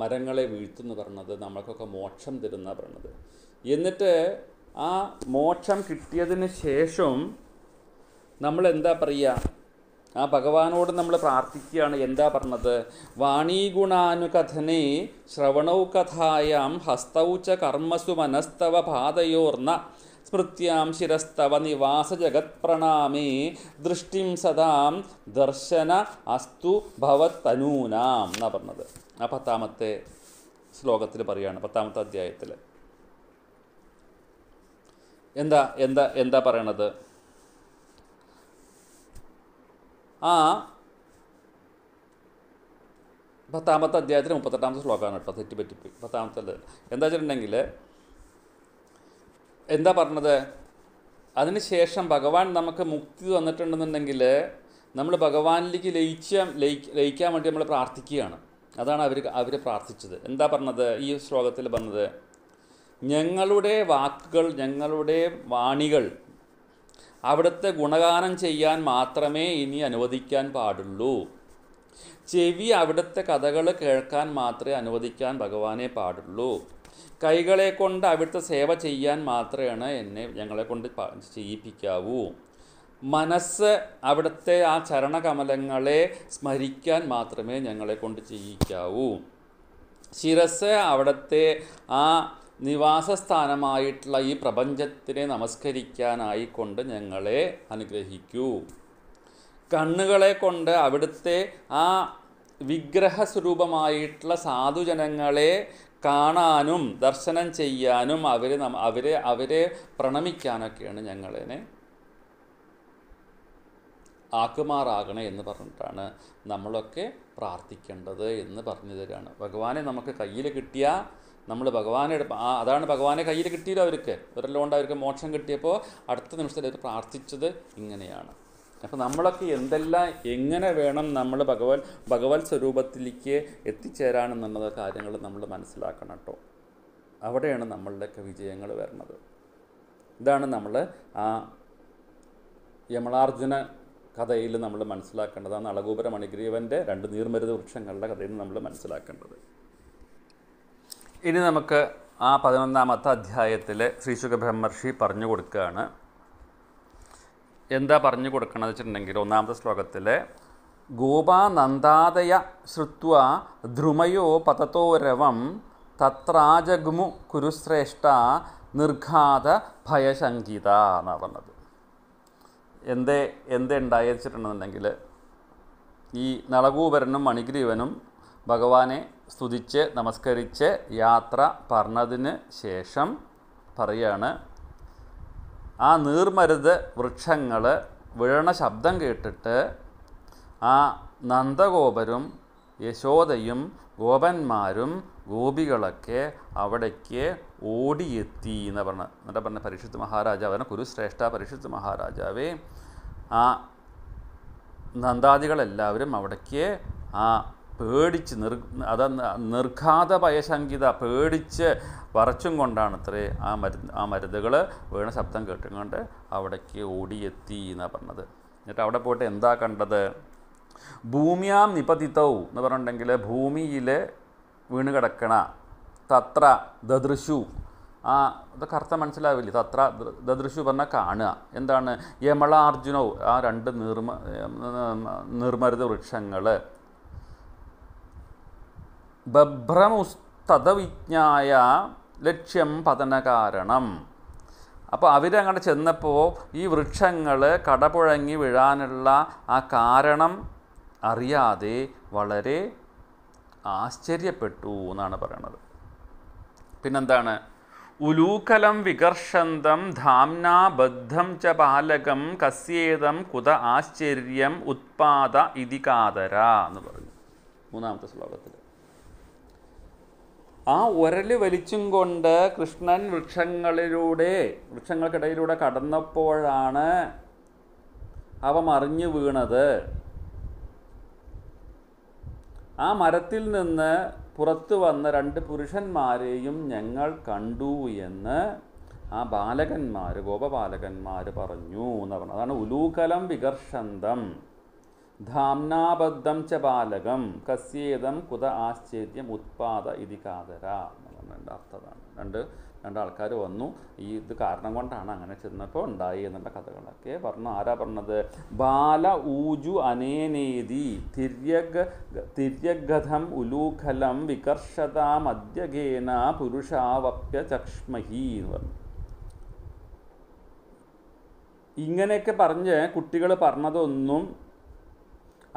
മരങ്ങളെ വീഴ്ത്തുന്നു പറഞ്ഞത് നമ്മൾക്കൊക്കെ മോക്ഷം തരുന്ന പറഞ്ഞത് എന്നിട്ട് ആ മോക്ഷം കിട്ടിയതിന് ശേഷം നമ്മൾ എന്താ പറയുക ആ ഭഗവാനോട് നമ്മൾ പ്രാർത്ഥിക്കുകയാണ് എന്താ പറഞ്ഞത് വാണീഗുണാനുകഥനെ ശ്രവണൗ കഥായാം ഹസ്തൗ ച കർമ്മസു മനസ്തവ പാതയോർന്ന സ്മൃത്യാം ശിരസ്തവ നിവാസ പ്രണാമേ ദൃഷ്ടിം സദാം ദർശന അസ്തു ഭവത്തനൂനാം എന്നാ പറഞ്ഞത് ആ പത്താമത്തെ ശ്ലോകത്തിൽ പറയുകയാണ് പത്താമത്തെ അധ്യായത്തിൽ എന്താ എന്താ എന്താ പറയണത് ആ പത്താമത്തെ അധ്യായത്തിന് മുപ്പത്തെട്ടാമത്തെ ശ്ലോകമാണ് കേട്ടോ തെറ്റിപ്പറ്റിപ്പോയി പത്താമത്തെ എന്താ വെച്ചിട്ടുണ്ടെങ്കിൽ എന്താ പറഞ്ഞത് അതിനുശേഷം ഭഗവാൻ നമുക്ക് മുക്തി തന്നിട്ടുണ്ടെന്നുണ്ടെങ്കിൽ നമ്മൾ ഭഗവാനിലേക്ക് ലയിച്ച ലയിക്കാൻ വേണ്ടി നമ്മൾ പ്രാർത്ഥിക്കുകയാണ് അതാണ് അവർ അവർ പ്രാർത്ഥിച്ചത് എന്താ പറഞ്ഞത് ഈ ശ്ലോകത്തിൽ പറഞ്ഞത് ഞങ്ങളുടെ വാക്കുകൾ ഞങ്ങളുടെ വാണികൾ അവിടുത്തെ ഗുണഗാനം ചെയ്യാൻ മാത്രമേ ഇനി അനുവദിക്കാൻ പാടുള്ളൂ ചെവി അവിടുത്തെ കഥകൾ കേൾക്കാൻ മാത്രമേ അനുവദിക്കാൻ ഭഗവാനെ പാടുള്ളൂ കൈകളെ കൊണ്ട് അവിടുത്തെ സേവ ചെയ്യാൻ മാത്രമാണ് എന്നെ ഞങ്ങളെ കൊണ്ട് ചെയ്യിപ്പിക്കാവൂ മനസ്സ് അവിടുത്തെ ആ ചരണകമലങ്ങളെ സ്മരിക്കാൻ മാത്രമേ ഞങ്ങളെ കൊണ്ട് ചെയ്യിക്കാവൂ ശിരസ് അവിടുത്തെ ആ നിവാസസ്ഥാനമായിട്ടുള്ള ഈ പ്രപഞ്ചത്തിനെ നമസ്കരിക്കാനായിക്കൊണ്ട് ഞങ്ങളെ അനുഗ്രഹിക്കൂ കണ്ണുകളെ കൊണ്ട് അവിടുത്തെ ആ വിഗ്രഹ സ്വരൂപമായിട്ടുള്ള സാധുജനങ്ങളെ കാണാനും ദർശനം ചെയ്യാനും അവരെ അവരെ അവരെ പ്രണമിക്കാനൊക്കെയാണ് ഞങ്ങളെ ആക്കുമാറാകണേ എന്ന് പറഞ്ഞിട്ടാണ് നമ്മളൊക്കെ പ്രാർത്ഥിക്കേണ്ടത് എന്ന് പറഞ്ഞു തരാണ് ഭഗവാനെ നമുക്ക് കയ്യിൽ കിട്ടിയ നമ്മൾ ഭഗവാനെ അതാണ് ഭഗവാനെ കയ്യിൽ കിട്ടിയില്ല അവർക്ക് ഒരല്ലോണ്ട് അവർക്ക് മോക്ഷം കിട്ടിയപ്പോൾ അടുത്ത നിമിഷത്തിൽ അവർ പ്രാർത്ഥിച്ചത് ഇങ്ങനെയാണ് അപ്പോൾ നമ്മളൊക്കെ എന്തെല്ലാം എങ്ങനെ വേണം നമ്മൾ ഭഗവത് ഭഗവത് സ്വരൂപത്തിലേക്ക് എത്തിച്ചേരാനെന്നുള്ള കാര്യങ്ങൾ നമ്മൾ മനസ്സിലാക്കണം കേട്ടോ അവിടെയാണ് നമ്മളുടെയൊക്കെ വിജയങ്ങൾ വരുന്നത് ഇതാണ് നമ്മൾ ആ യമളാർജുന കഥയിൽ നമ്മൾ ആ അളകൂപര മണിഗ്രീവൻ്റെ രണ്ട് നീർമരുത് വൃക്ഷങ്ങളുടെ കഥയിൽ നമ്മൾ മനസ്സിലാക്കേണ്ടത് ഇനി നമുക്ക് ആ പതിനൊന്നാമത്തെ അധ്യായത്തിൽ ശ്രീശുഖ ബ്രഹ്മർഷി പറഞ്ഞു കൊടുക്കുകയാണ് എന്താ പറഞ്ഞു കൊടുക്കണമെന്ന് വെച്ചിട്ടുണ്ടെങ്കിൽ ഒന്നാമത്തെ ശ്ലോകത്തിൽ ഗോപാനന്ദാദയ ശ്രുത്വ ധ്രുമയോ പതത്തോരവം തത്രാജഗ്മു കുരുശ്രേഷ്ഠ നിർഘാത ഭയശങ്കിത എന്നാണ് പറഞ്ഞത് എന്തേ എന്തേ ഉണ്ടായി ഈ നളകൂപരനും മണിഗ്രീവനും ഭഗവാനെ സ്തുതിച്ച് നമസ്കരിച്ച് യാത്ര പറഞ്ഞതിന് ശേഷം പറയാണ് ആ നീർമരുത് വൃക്ഷങ്ങൾ വിഴണ ശബ്ദം കേട്ടിട്ട് ആ നന്ദഗോപരും യശോദയും ഗോപന്മാരും ഗോപികളൊക്കെ അവിടേക്ക് ഓടിയെത്തി എന്ന് പറഞ്ഞ എന്നിട്ട് പറഞ്ഞ പരിഷത്ത് മഹാരാജാവിനെ കുരുശ്രേഷ്ഠ പരിശുദ്ധ മഹാരാജാവേ ആ നന്ദാദികളെല്ലാവരും അവിടേക്ക് ആ പേടിച്ച് നിർ അത നിർഘാത ഭയശങ്കിത പേടിച്ച് പറച്ചും കൊണ്ടാണ് അത്രേ ആ മരുന്ന് ആ മരുന്നുകൾ വീണ ശബ്ദം കേട്ടുകൊണ്ട് അവിടേക്ക് ഓടിയെത്തി എന്നാണ് പറഞ്ഞത് എന്നിട്ട് അവിടെ പോയിട്ട് എന്താ കണ്ടത് ഭൂമിയാം നിപതിത്തവും എന്ന് പറഞ്ഞിട്ടുണ്ടെങ്കിൽ ഭൂമിയിൽ വീണ് കിടക്കണ തത്ര ദദൃശു ആ അതൊക്കെ അർത്ഥം മനസ്സിലാവില്ലേ തത്ര ദദൃശു പറഞ്ഞാൽ കാണുക എന്താണ് യമള ആ രണ്ട് നിർമ്മ നിർമ്മരുത വൃക്ഷങ്ങൾ ബഭ്രമുസ്തവിജ്ഞായ ലക്ഷ്യം പതനകാരണം അപ്പോൾ അവരങ്ങോട്ട് ചെന്നപ്പോൾ ഈ വൃക്ഷങ്ങൾ കടപുഴങ്ങി വീഴാനുള്ള ആ കാരണം അറിയാതെ വളരെ ആശ്ചര്യപ്പെട്ടു എന്നാണ് പറയണത് പിന്നെന്താണ് ഉലൂക്കലം വികർഷന്തം ധാംനാബദ്ധം ച പാലകം കസ്യേതം കുത ആശ്ചര്യം ഉത്പാദ ഇതികാതര എന്ന് പറഞ്ഞു മൂന്നാമത്തെ ശ്ലോകത്തിൽ ആ ഉരൽ വലിച്ചും കൊണ്ട് കൃഷ്ണൻ വൃക്ഷങ്ങളിലൂടെ വൃക്ഷങ്ങൾക്കിടയിലൂടെ കടന്നപ്പോഴാണ് അവ മറിഞ്ഞു വീണത് ആ മരത്തിൽ നിന്ന് പുറത്തു വന്ന രണ്ട് പുരുഷന്മാരെയും ഞങ്ങൾ കണ്ടു എന്ന് ആ ബാലകന്മാർ ഗോപബാലകന്മാർ പറഞ്ഞു എന്ന് പറഞ്ഞു അതാണ് ഉലൂകലം വികർഷന്തം ധാംനാബദ്ധം ച ബാലകം കസ്യേതം കുത ആശ്ചര്യം ഉത്പാദ ഇതി കാതര എന്നുള്ള അർത്ഥമാണ് രണ്ട് രണ്ടാൾക്കാർ വന്നു ഈ ഇത് കാരണം കൊണ്ടാണ് അങ്ങനെ ചെന്നപ്പോൾ ഉണ്ടായി എന്നുള്ള കഥകളൊക്കെ പറഞ്ഞു ആരാ പറഞ്ഞത് ബാല ഊജു അനേനേതി തിര്യഗ തിര്യഗതം ഉലൂഖലം വികർഷത മദ്യഗേന പുരുഷാവപ്യ ചക്ഷ്മഹി എന്ന് പറഞ്ഞു ഇങ്ങനെയൊക്കെ പറഞ്ഞ് കുട്ടികൾ പറഞ്ഞതൊന്നും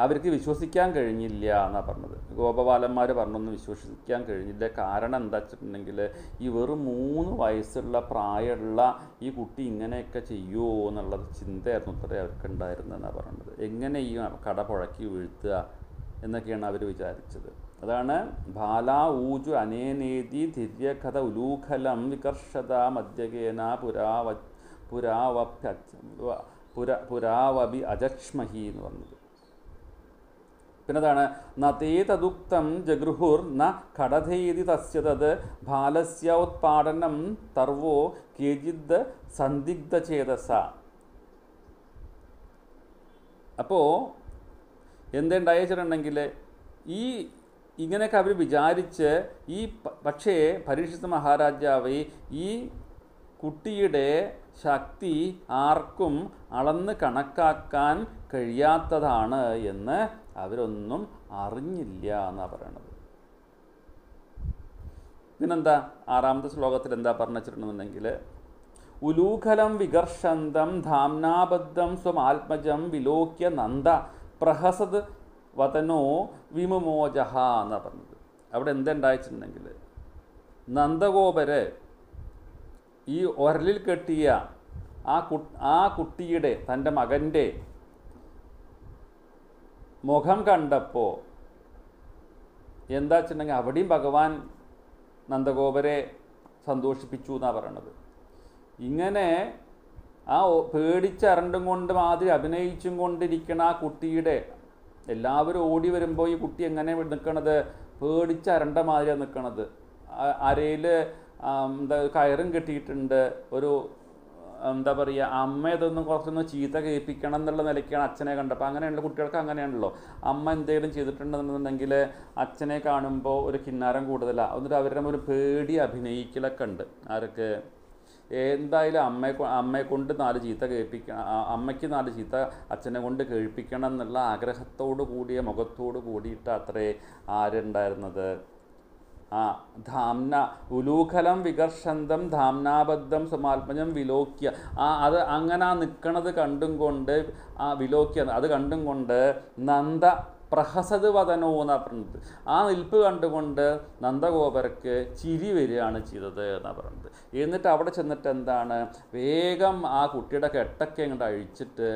അവർക്ക് വിശ്വസിക്കാൻ കഴിഞ്ഞില്ല എന്നാണ് പറഞ്ഞത് ഗോപബാലന്മാർ പറഞ്ഞൊന്നും വിശ്വസിക്കാൻ കഴിഞ്ഞില്ല കാരണം എന്താ വെച്ചിട്ടുണ്ടെങ്കിൽ ഈ വെറും മൂന്ന് വയസ്സുള്ള പ്രായമുള്ള ഈ കുട്ടി ഇങ്ങനെയൊക്കെ ചെയ്യുമോ എന്നുള്ള ചിന്തയായിരുന്നു അത്രേ അവർക്ക് ഉണ്ടായിരുന്നതെന്നാണ് പറഞ്ഞത് എങ്ങനെ ഈ കട പുഴക്കി വീഴ്ത്തുക എന്നൊക്കെയാണ് അവർ വിചാരിച്ചത് അതാണ് ബാല ഊജു അനേനേതി ധിര്യകഥ ഉലൂഖലം വികർഷത മദ്യകേന പുരാവ പുരാവഭ്യ പുരാ പുരാവഭി അജക്ഷ്മഹി എന്ന് പറഞ്ഞത് പിന്നതാണ് ന തേതദുക്തം ജഗൃഹുർ ന ഘടധേതി തസ്യ തത് ഉത്പാടനം തർവോ കേജിദ് സന്ദിഗ്ധചേതസ അപ്പോൾ എന്തുണ്ടായി ഈ ഇങ്ങനെയൊക്കെ അവർ വിചാരിച്ച് ഈ പക്ഷേ പരീക്ഷിത മഹാരാജാവ് ഈ കുട്ടിയുടെ ശക്തി ആർക്കും അളന്ന് കണക്കാക്കാൻ കഴിയാത്തതാണ് എന്ന് അവരൊന്നും അറിഞ്ഞില്ല എന്നാണ് പറയണത് പിന്നെന്താ ആറാമത്തെ ശ്ലോകത്തിൽ എന്താ പറഞ്ഞു ഉലൂഖലം വികർഷന്തം ധാംനാബദ്ധം സ്വമാത്മജം വിലോക്യ നന്ദ പ്രഹസത് വതനോ വിമമോജഹ എന്നാണ് പറഞ്ഞത് അവിടെ എന്തുണ്ടായിട്ടുണ്ടെങ്കിൽ നന്ദഗോപര് ഈ ഒരലിൽ കെട്ടിയ ആ കു ആ കുട്ടിയുടെ തൻ്റെ മകൻ്റെ മുഖം കണ്ടപ്പോൾ എന്താ വെച്ചിട്ടുണ്ടെങ്കിൽ അവിടെയും ഭഗവാൻ നന്ദഗോപരെ സന്തോഷിപ്പിച്ചു എന്നാണ് പറയണത് ഇങ്ങനെ ആ പേടിച്ചരണ്ടും കൊണ്ട് മാതിരി അഭിനയിച്ചും കൊണ്ടിരിക്കണ ആ കുട്ടിയുടെ എല്ലാവരും ഓടി വരുമ്പോൾ ഈ കുട്ടി എങ്ങനെ നിൽക്കണത് പേടിച്ചരണ്ട മാതിരിയാണ് നിൽക്കണത് അരയിൽ എന്താ കയറും കെട്ടിയിട്ടുണ്ട് ഒരു എന്താ പറയുക അമ്മ ഇതൊന്നും കുറച്ചൊന്ന് ചീത്ത കേൾപ്പിക്കണം എന്നുള്ള നിലയ്ക്കാണ് അച്ഛനെ കണ്ടത് അപ്പോൾ അങ്ങനെയുള്ള കുട്ടികൾക്ക് അങ്ങനെയാണല്ലോ അമ്മ എന്തെങ്കിലും ചെയ്തിട്ടുണ്ടെന്നുണ്ടെങ്കിൽ അച്ഛനെ കാണുമ്പോൾ ഒരു കിന്നാരം കൂടുതലാണ് എന്നിട്ട് അവരുടെ ഒരു പേടി അഭിനയിക്കലൊക്കെ ഉണ്ട് ആർക്ക് എന്തായാലും അമ്മയെ അമ്മയെ കൊണ്ട് നാല് ചീത്ത കേൾപ്പിക്ക അമ്മയ്ക്ക് നാല് ചീത്ത അച്ഛനെ കൊണ്ട് കേൾപ്പിക്കണം എന്നുള്ള ആഗ്രഹത്തോടു കൂടിയ മുഖത്തോടു കൂടിയിട്ട് അത്രേ ആരുണ്ടായിരുന്നത് ആ ധാംന ഉലൂഖലം വികർഷന്തം ധാംനാബദ്ധം സമാത്മജം വിലോക്യ ആ അത് അങ്ങനെ ആ നിൽക്കണത് കണ്ടും കൊണ്ട് ആ വിലോക്യ അത് കണ്ടും കൊണ്ട് നന്ദ പ്രഹസത് വതനോ എന്നാണ് പറഞ്ഞത് ആ നിൽപ്പ് കണ്ടുകൊണ്ട് നന്ദഗോപരക്ക് ചിരി വരികയാണ് ചെയ്തത് എന്നാണ് പറഞ്ഞത് എന്നിട്ട് അവിടെ ചെന്നിട്ട് എന്താണ് വേഗം ആ കുട്ടിയുടെ കെട്ടൊക്കെ ഇങ്ങോട്ട് അഴിച്ചിട്ട്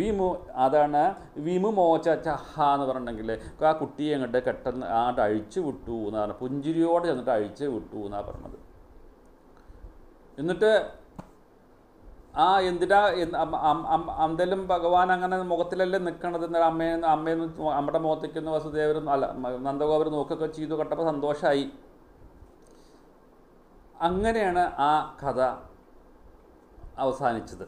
വിമു അതാണ് വിമുമോച ചഹ എന്ന് പറഞ്ഞിട്ടുണ്ടെങ്കിൽ ആ കുട്ടിയെ ഇങ്ങോട്ട് കെട്ടെന്ന് അങ്ങോട്ട് അഴിച്ചു വിട്ടു എന്നാണ് പുഞ്ചിരിയോടെ ചെന്നിട്ട് അഴിച്ചു വിട്ടു എന്നാണ് പറഞ്ഞത് എന്നിട്ട് ആ എന്തിനാ എന്തെങ്കിലും ഭഗവാൻ അങ്ങനെ മുഖത്തിലല്ലേ നിൽക്കണത് എന്നൊരു അമ്മയെ അമ്മയെന്ന് അമ്മയുടെ മുഖത്തേക്കുന്ന വസുദേവരും അല്ല നന്ദഗോപുരം നോക്കൊക്കെ ചെയ്തു കണ്ടപ്പോൾ സന്തോഷമായി അങ്ങനെയാണ് ആ കഥ അവസാനിച്ചത്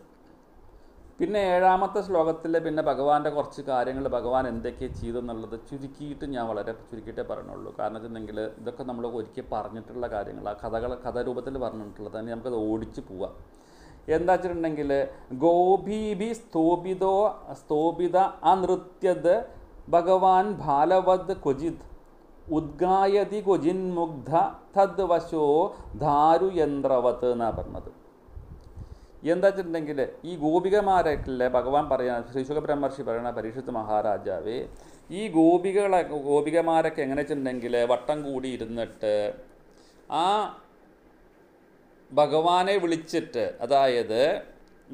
പിന്നെ ഏഴാമത്തെ ശ്ലോകത്തിൽ പിന്നെ ഭഗവാന്റെ കുറച്ച് കാര്യങ്ങൾ ഭഗവാൻ എന്തൊക്കെ ചെയ്തു എന്നുള്ളത് ചുരുക്കിയിട്ട് ഞാൻ വളരെ ചുരുക്കിയിട്ടേ പറഞ്ഞുള്ളൂ കാരണം വെച്ചിട്ടുണ്ടെങ്കിൽ ഇതൊക്കെ നമ്മൾ ഒരിക്കൽ പറഞ്ഞിട്ടുള്ള കാര്യങ്ങൾ ആ കഥകൾ കഥാരൂപത്തിൽ പറഞ്ഞിട്ടുള്ളത് തന്നെ നമുക്കത് ഓടിച്ച് പോവാം എന്താ വെച്ചിട്ടുണ്ടെങ്കിൽ ഗോപീഭി സ്തോപിതോ സ്തോപിത അനൃത്യത് ഭഗവാൻ ഭാലവത് ക്വചിത് ഉദ്ഗായതി ക്വചിന്മുഗ്ധ തദ് വശോ ധാരുയന്ത്രവത്ത് എന്നാണ് പറഞ്ഞത് എന്താ വെച്ചിട്ടുണ്ടെങ്കിൽ ഈ ഗോപികമാരൊക്കെ ഭഗവാൻ പറയുന്ന ശ്രീശുഖ ബ്രഹ്മർഷി പറയുന്ന പരീക്ഷത്ത് മഹാരാജാവേ ഈ ഗോപികളെ ഗോപികമാരൊക്കെ എങ്ങനെ വെച്ചിട്ടുണ്ടെങ്കിൽ വട്ടം കൂടി ഇരുന്നിട്ട് ആ ഭഗവാനെ വിളിച്ചിട്ട് അതായത്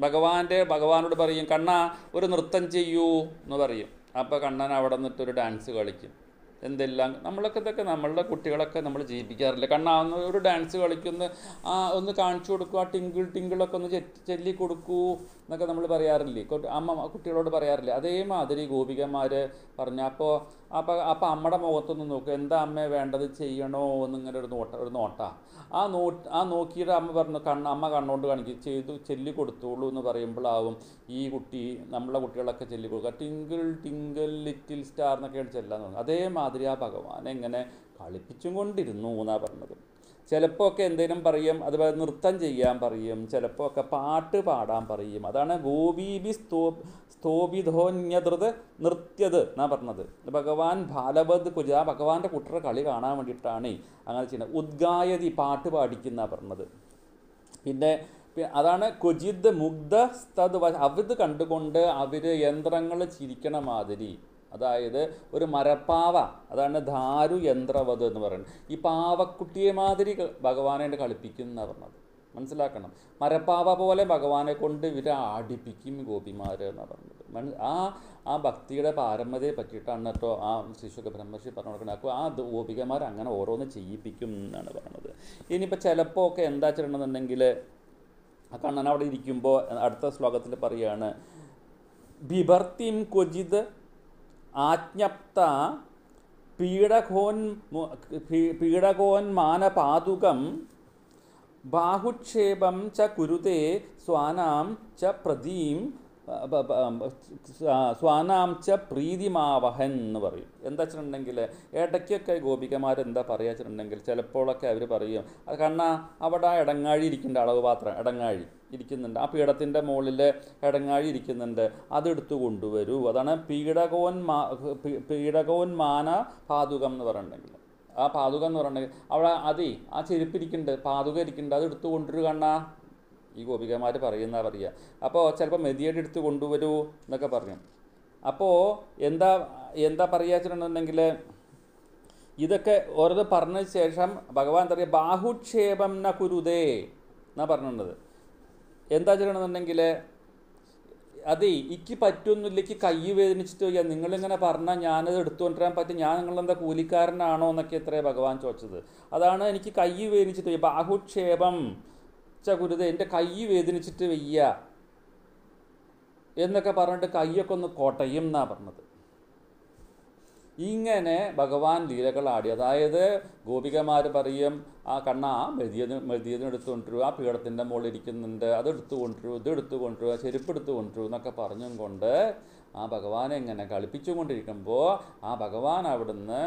ഭഗവാന്റെ ഭഗവാനോട് പറയും കണ്ണ ഒരു നൃത്തം ചെയ്യൂ എന്ന് പറയും അപ്പോൾ കണ്ണൻ അവിടെ നിന്നിട്ട് ഒരു ഡാൻസ് കളിക്കും എന്തെല്ലാം നമ്മളൊക്കെ ഇതൊക്കെ നമ്മളുടെ കുട്ടികളൊക്കെ നമ്മൾ ജീവിപ്പിക്കാറില്ല കണ്ണ ഒന്ന് ഒരു ഡാൻസ് കളിക്കുന്ന ആ ഒന്ന് കാണിച്ചു കൊടുക്കൂ ആ ടിങ്കിൾ ടിങ്കിളൊക്കെ ഒന്ന് ചെല്ലി കൊടുക്കൂ എന്നൊക്കെ നമ്മൾ പറയാറില്ലേ അമ്മ കുട്ടികളോട് പറയാറില്ല അതേമാതിരി ഗോപികമാർ പറഞ്ഞു അപ്പോൾ അപ്പോൾ അപ്പോൾ അമ്മയുടെ മുഖത്തൊന്ന് നോക്കുക എന്താ അമ്മ വേണ്ടത് ചെയ്യണോ എന്നിങ്ങനെ ഒരു നോട്ട ഒരു നോട്ടാ ആ നോ ആ നോക്കിയിട്ട് അമ്മ പറഞ്ഞു കണ്ണ് അമ്മ കണ്ണുകൊണ്ട് കാണിക്കും ചെയ്തു ചെല്ലി കൊടുത്തോളൂ എന്ന് പറയുമ്പോഴാവും ഈ കുട്ടി നമ്മളെ കുട്ടികളൊക്കെ ചെല്ലി കൊടുക്കുക ടിങ്കിൾ ടിങ്കിൾ ലിറ്റിൽ സ്റ്റാർ എന്നൊക്കെയാണ് ചെല്ലാന്ന് പറഞ്ഞത് അതേമാതിരി ആ ഭഗവാൻ എങ്ങനെ കളിപ്പിച്ചും കൊണ്ടിരുന്നു എന്നാണ് പറഞ്ഞത് ചിലപ്പോൾ ഒക്കെ എന്തെങ്കിലും പറയും അതുപോലെ നൃത്തം ചെയ്യാൻ പറയും ചിലപ്പോൾ ഒക്കെ പാട്ട് പാടാൻ പറയും അതാണ് ഗോപീബി സ്തോ സ്തോപിതോന്യതൃത് നൃത്യത് എന്നാണ് പറഞ്ഞത് ഭഗവാൻ ബാലബദ് കുജ ഭഗവാന്റെ കുട്ടറെ കളി കാണാൻ വേണ്ടിയിട്ടാണ് അങ്ങനെ ചെയ്യുന്നത് ഉദ്ഗായതി പാട്ട് പാടിക്കുന്ന പറഞ്ഞത് പിന്നെ അതാണ് കൊജിത് മുഗ്ധ സ്തത് അവിത് കണ്ടുകൊണ്ട് അവർ യന്ത്രങ്ങൾ ചിരിക്കണ മാതിരി അതായത് ഒരു മരപ്പാവ അതാണ് ധാരു യന്ത്രവത് എന്ന് പറയുന്നത് ഈ പാവക്കുട്ടിയെ മാതിരി ഭഗവാനെ കളിപ്പിക്കുന്ന പറഞ്ഞത് മനസ്സിലാക്കണം മരപ്പാവ പോലെ ഭഗവാനെ കൊണ്ട് ഇവരെ ആടിപ്പിക്കും ഗോപിമാർ എന്ന് പറഞ്ഞത് ആ ആ ഭക്തിയുടെ പാരമ്പര്യയെ പറ്റിയിട്ടാണ് കേട്ടോ ആ ശിശുക്ക ബ്രഹ്മർഷി പറഞ്ഞു കൊടുക്കുന്നത് അപ്പോൾ ആ ഗോപികമാർ അങ്ങനെ ഓരോന്ന് ചെയ്യിപ്പിക്കും എന്നാണ് പറഞ്ഞത് ഇനിയിപ്പോൾ ചിലപ്പോൾ ഒക്കെ എന്താ ചെയ്യണമെന്നുണ്ടെങ്കിൽ ആ കണ്ണൻ അവിടെ ഇരിക്കുമ്പോൾ അടുത്ത ശ്ലോകത്തിൽ പറയുകയാണ് ബിഭർത്തിം ക്വചിത് ആജ്ഞപ്ത പീഡകോൻ പീഡകോന്മാനപാതുകം ബാഹുക്ഷേപം ച കുരുതേ സ്വാനാം ച പ്രതീം സ്വാനാം ച പ്രീതിമാവഹൻ എന്ന് പറയും എന്താ വെച്ചിട്ടുണ്ടെങ്കിൽ ഇടയ്ക്കൊക്കെ ഗോപികമാരെന്താ പറയുക വെച്ചിട്ടുണ്ടെങ്കിൽ ചിലപ്പോഴൊക്കെ അവർ പറയും അത് കണ്ണാ അവിടെ ഇടങ്ങാഴി ഇരിക്കേണ്ട അളവ് പാത്രം ഇടങ്ങാഴി ഇരിക്കുന്നുണ്ട് ആ പീഠത്തിൻ്റെ മുകളിൽ ഇടങ്ങാഴി ഇരിക്കുന്നുണ്ട് അതെടുത്തു കൊണ്ടുവരൂ അതാണ് പീഡകോൻ മാ പീഡകോന്മാന പാതുകം എന്ന് പറഞ്ഞിട്ടുണ്ടെങ്കിൽ ആ പാതുക എന്ന് പറഞ്ഞിട്ടുണ്ടെങ്കിൽ അവിടെ അതേ ആ ചെരുപ്പിരിക്കുന്നുണ്ട് പാതുക ഇരിക്കുന്നുണ്ട് അത് എടുത്തു കൊണ്ടുവരിക കണ്ണാ ഈ ഗോപികമാർ പറയുന്ന പറയുക അപ്പോൾ ചിലപ്പോൾ മെതിയടി എടുത്ത് കൊണ്ടുവരൂ എന്നൊക്കെ പറഞ്ഞു അപ്പോൾ എന്താ എന്താ പറയുക വെച്ചിട്ടുണ്ടെങ്കിൽ ഇതൊക്കെ ഓരോ പറഞ്ഞ ശേഷം ഭഗവാൻ എന്താ പറയുക ബാഹുക്ഷേപം ന കുരുതേ എന്നാണ് പറഞ്ഞിട്ടുള്ളത് എന്താ ചെയ്യണമെന്നുണ്ടെങ്കിൽ അതെ എനിക്ക് പറ്റൊന്നുമില്ല കൈ വേദനിച്ചിട്ട് വയ്ക്കുക നിങ്ങളിങ്ങനെ പറഞ്ഞാൽ ഞാനത് എടുത്തുകൊണ്ടിരാൻ പറ്റും ഞാൻ നിങ്ങളെന്താ കൂലിക്കാരനാണോ എന്നൊക്കെ എത്രയാണ് ഭഗവാൻ ചോദിച്ചത് അതാണ് എനിക്ക് കൈ വേദനിച്ചിട്ട് ബാഹുക്ഷേപം അച്ഛ ഗുരുത എൻ്റെ കൈ വേദനിച്ചിട്ട് വയ്യ എന്നൊക്കെ പറഞ്ഞിട്ട് കയ്യൊക്കെ ഒന്ന് കോട്ടയും എന്നാണ് പറഞ്ഞത് ഇങ്ങനെ ഭഗവാൻ ലീലകൾ ആടി അതായത് ഗോപികമാർ പറയും ആ കണ്ണ മെതിയതും മെതിയതും എടുത്തു ആ പീഠത്തിൻ്റെ മുകളിൽ ഇരിക്കുന്നുണ്ട് അത് എടുത്തു കൊണ്ടുവരൂ ഇത് ചെരുപ്പ് എടുത്തു എന്നൊക്കെ പറഞ്ഞും കൊണ്ട് ആ ഭഗവാനെ ഇങ്ങനെ കളിപ്പിച്ചുകൊണ്ടിരിക്കുമ്പോൾ ആ ഭഗവാൻ അവിടുന്ന്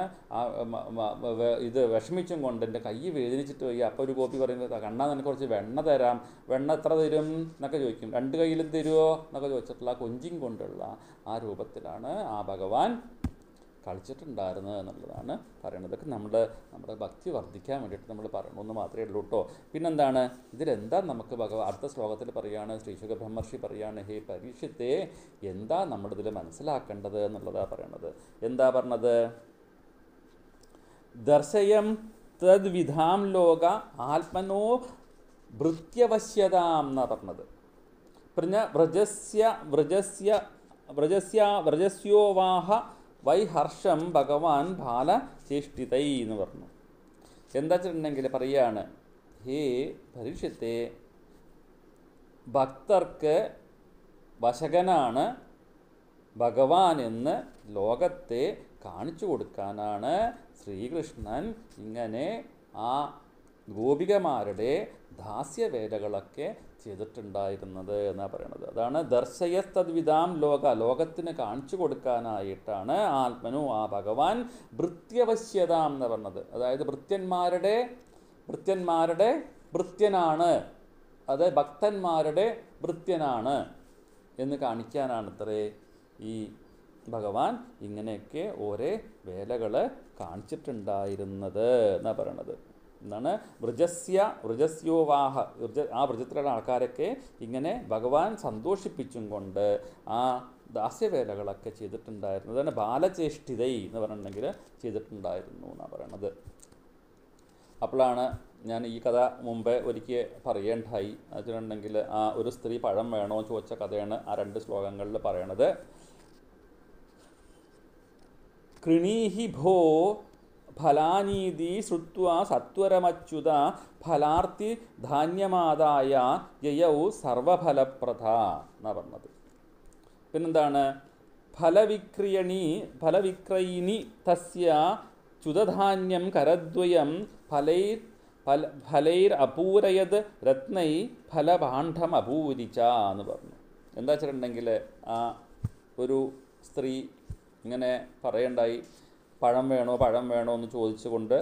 ഇത് വിഷമിച്ചും കൊണ്ട് എൻ്റെ കൈ വേദനിച്ചിട്ട് പോയി അപ്പോൾ ഒരു ഗോപി പറയുന്നത് കണ്ണാ നിനക്ക് കുറച്ച് വെണ്ണ തരാം വെണ്ണ എത്ര തരും എന്നൊക്കെ ചോദിക്കും രണ്ട് കയ്യിലും തരുമോ എന്നൊക്കെ ചോദിച്ചിട്ടുള്ള കൊഞ്ചിങ് കൊണ്ടുള്ള ആ രൂപത്തിലാണ് ആ ഭഗവാൻ കളിച്ചിട്ടുണ്ടായിരുന്നത് എന്നുള്ളതാണ് പറയുന്നത് ഇതൊക്കെ നമ്മൾ നമ്മുടെ ഭക്തി വർദ്ധിക്കാൻ വേണ്ടിയിട്ട് നമ്മൾ പറയണമെന്ന് മാത്രമേ ഉള്ളൂ കേട്ടോ പിന്നെന്താണ് ഇതിലെന്താ നമുക്ക് ഭഗവാൻ അടുത്ത ശ്ലോകത്തിൽ പറയുകയാണ് ശ്രീശുഖ ബ്രഹ്മർഷി പറയുകയാണ് ഹേ പരീക്ഷത്തെ എന്താ നമ്മളിതിൽ മനസ്സിലാക്കേണ്ടത് എന്നുള്ളതാണ് പറയണത് എന്താ പറഞ്ഞത് ദർശയം തദ്വിധാം ലോക ആത്മനോ ഭൃത്യവശ്യതാം എന്നാണ് പറഞ്ഞത് പിന്നെ വ്രജസ്യ വ്രജസ്യ വ്രജസ്യ വ്രജസ്യോവാഹ വൈ ഹർഷം ഭഗവാൻ ബാല ചേഷ്ടിതൈ എന്ന് പറഞ്ഞു എന്താ വെച്ചിട്ടുണ്ടെങ്കിൽ പറയാണ് ഹേ പരീക്ഷത്തെ ഭക്തർക്ക് വശകനാണ് ഭഗവാൻ എന്ന് ലോകത്തെ കാണിച്ചു കൊടുക്കാനാണ് ശ്രീകൃഷ്ണൻ ഇങ്ങനെ ആ ഗോപികമാരുടെ ദാസ്യവേലകളൊക്കെ ചെയ്തിട്ടുണ്ടായിരുന്നത് എന്നാണ് പറയുന്നത് അതാണ് ദർശയസ്തദ്വിതാം ലോക ലോകത്തിന് കാണിച്ചു കൊടുക്കാനായിട്ടാണ് ആത്മനു ആ ഭഗവാൻ ഭൃത്യവശ്യത എന്ന് പറഞ്ഞത് അതായത് ഭൃത്യന്മാരുടെ ഭൃത്യന്മാരുടെ ഭൃത്യനാണ് അത് ഭക്തന്മാരുടെ ഭൃത്യനാണ് എന്ന് കാണിക്കാനാണ് ഇത്രേ ഈ ഭഗവാൻ ഇങ്ങനെയൊക്കെ ഓരോ വേലകൾ കാണിച്ചിട്ടുണ്ടായിരുന്നത് എന്നാണ് പറയണത് എന്നാണ് വ്രജസ്യ വ്രജസ്യോവാഹ വൃജ ആ വ്രജത്തിലുള്ള ആൾക്കാരൊക്കെ ഇങ്ങനെ ഭഗവാൻ സന്തോഷിപ്പിച്ചും കൊണ്ട് ആ ദാസ്യവേലകളൊക്കെ ചെയ്തിട്ടുണ്ടായിരുന്നു അതുതന്നെ ബാലചേഷ്ടിതൈ എന്ന് പറഞ്ഞിട്ടുണ്ടെങ്കിൽ ചെയ്തിട്ടുണ്ടായിരുന്നു എന്നാണ് പറയണത് അപ്പോഴാണ് ഞാൻ ഈ കഥ മുമ്പേ ഒരിക്കൽ പറയേണ്ടായി വെച്ചിട്ടുണ്ടെങ്കിൽ ആ ഒരു സ്ത്രീ പഴം വേണോ എന്ന് ചോദിച്ച കഥയാണ് ആ രണ്ട് ശ്ലോകങ്ങളിൽ പറയണത് കൃണീഹി ഭോ ഫലാനീതി ശ്രുത്വ സത്വരമച്യുത ഫലാർത്ഥി ധാന്യമാതായ ജയൗ സർവഫലപ്രഥ എന്നാണ് പറഞ്ഞത് പിന്നെന്താണ് ഫലവിക്രിയണി ഫലവിക്രയിണി തസ്യ ചുതധാന്യം കരദ്വയം ഫലൈർ ഫല അപൂരയത് രത്നൈ ഫലഭാണ്ഡം അപൂരിച്ച എന്ന് പറഞ്ഞു എന്താ വെച്ചിട്ടുണ്ടെങ്കിൽ ആ ഒരു സ്ത്രീ ഇങ്ങനെ പറയണ്ടായി പഴം വേണോ പഴം വേണോ എന്ന് ചോദിച്ചുകൊണ്ട്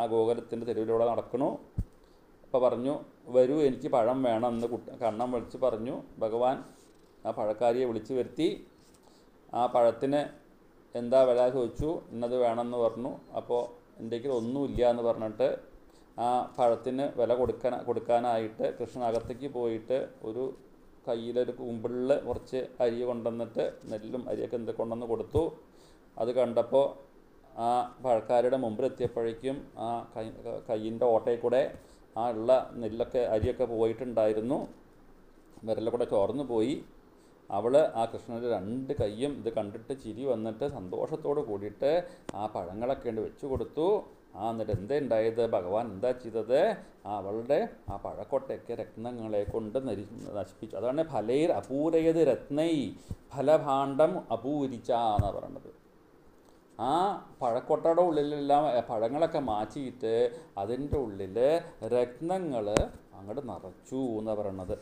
ആ ഗോകുലത്തിൻ്റെ തെരുവിലൂടെ നടക്കണു അപ്പോൾ പറഞ്ഞു വരൂ എനിക്ക് പഴം വേണം എന്ന് കുട്ടി കണ്ണം വിളിച്ച് പറഞ്ഞു ഭഗവാൻ ആ പഴക്കാരിയെ വിളിച്ചു വരുത്തി ആ പഴത്തിന് എന്താ വില ചോദിച്ചു ഇന്നത് വേണമെന്ന് പറഞ്ഞു അപ്പോൾ എൻ്റെ ഒന്നുമില്ല എന്ന് പറഞ്ഞിട്ട് ആ പഴത്തിന് വില കൊടുക്കാൻ കൊടുക്കാനായിട്ട് കൃഷ്ണനകത്തേക്ക് പോയിട്ട് ഒരു കയ്യിലൊരു കുമ്പിളിൽ കുറച്ച് അരി കൊണ്ടുവന്നിട്ട് നെല്ലും അരിയൊക്കെ എന്തൊക്കെ കൊണ്ടുവന്ന് കൊടുത്തു അത് കണ്ടപ്പോൾ ആ പഴക്കാരുടെ എത്തിയപ്പോഴേക്കും ആ കൈ കയ്യിൻ്റെ ഓട്ടയിൽ കൂടെ ആ ഉള്ള നെല്ലൊക്കെ അരിയൊക്കെ പോയിട്ടുണ്ടായിരുന്നു വിരലൊക്കെ ചോർന്നു പോയി അവൾ ആ കൃഷ്ണൻ്റെ രണ്ട് കൈയും ഇത് കണ്ടിട്ട് ചിരി വന്നിട്ട് സന്തോഷത്തോട് കൂടിയിട്ട് ആ പഴങ്ങളൊക്കെ ഉണ്ട് വെച്ചു കൊടുത്തു ആ എന്നിട്ട് എന്താ ഉണ്ടായത് ഭഗവാൻ എന്താ ചെയ്തത് അവളുടെ ആ പഴക്കൊട്ടയൊക്കെ രത്നങ്ങളെ കൊണ്ട് നരി നശിപ്പിച്ചു അതാണ് ഫലൈർ അപൂരയത് രത്നൈ ഫലഭാണ്ഡം അപൂരിച്ച എന്ന് പറയുന്നത് ആ പഴക്കൊട്ടയുടെ ഉള്ളിലെല്ലാം പഴങ്ങളൊക്കെ മാറ്റിയിട്ട് അതിൻ്റെ ഉള്ളിൽ രത്നങ്ങൾ അങ്ങോട്ട് നിറച്ചു എന്ന് പറയണത്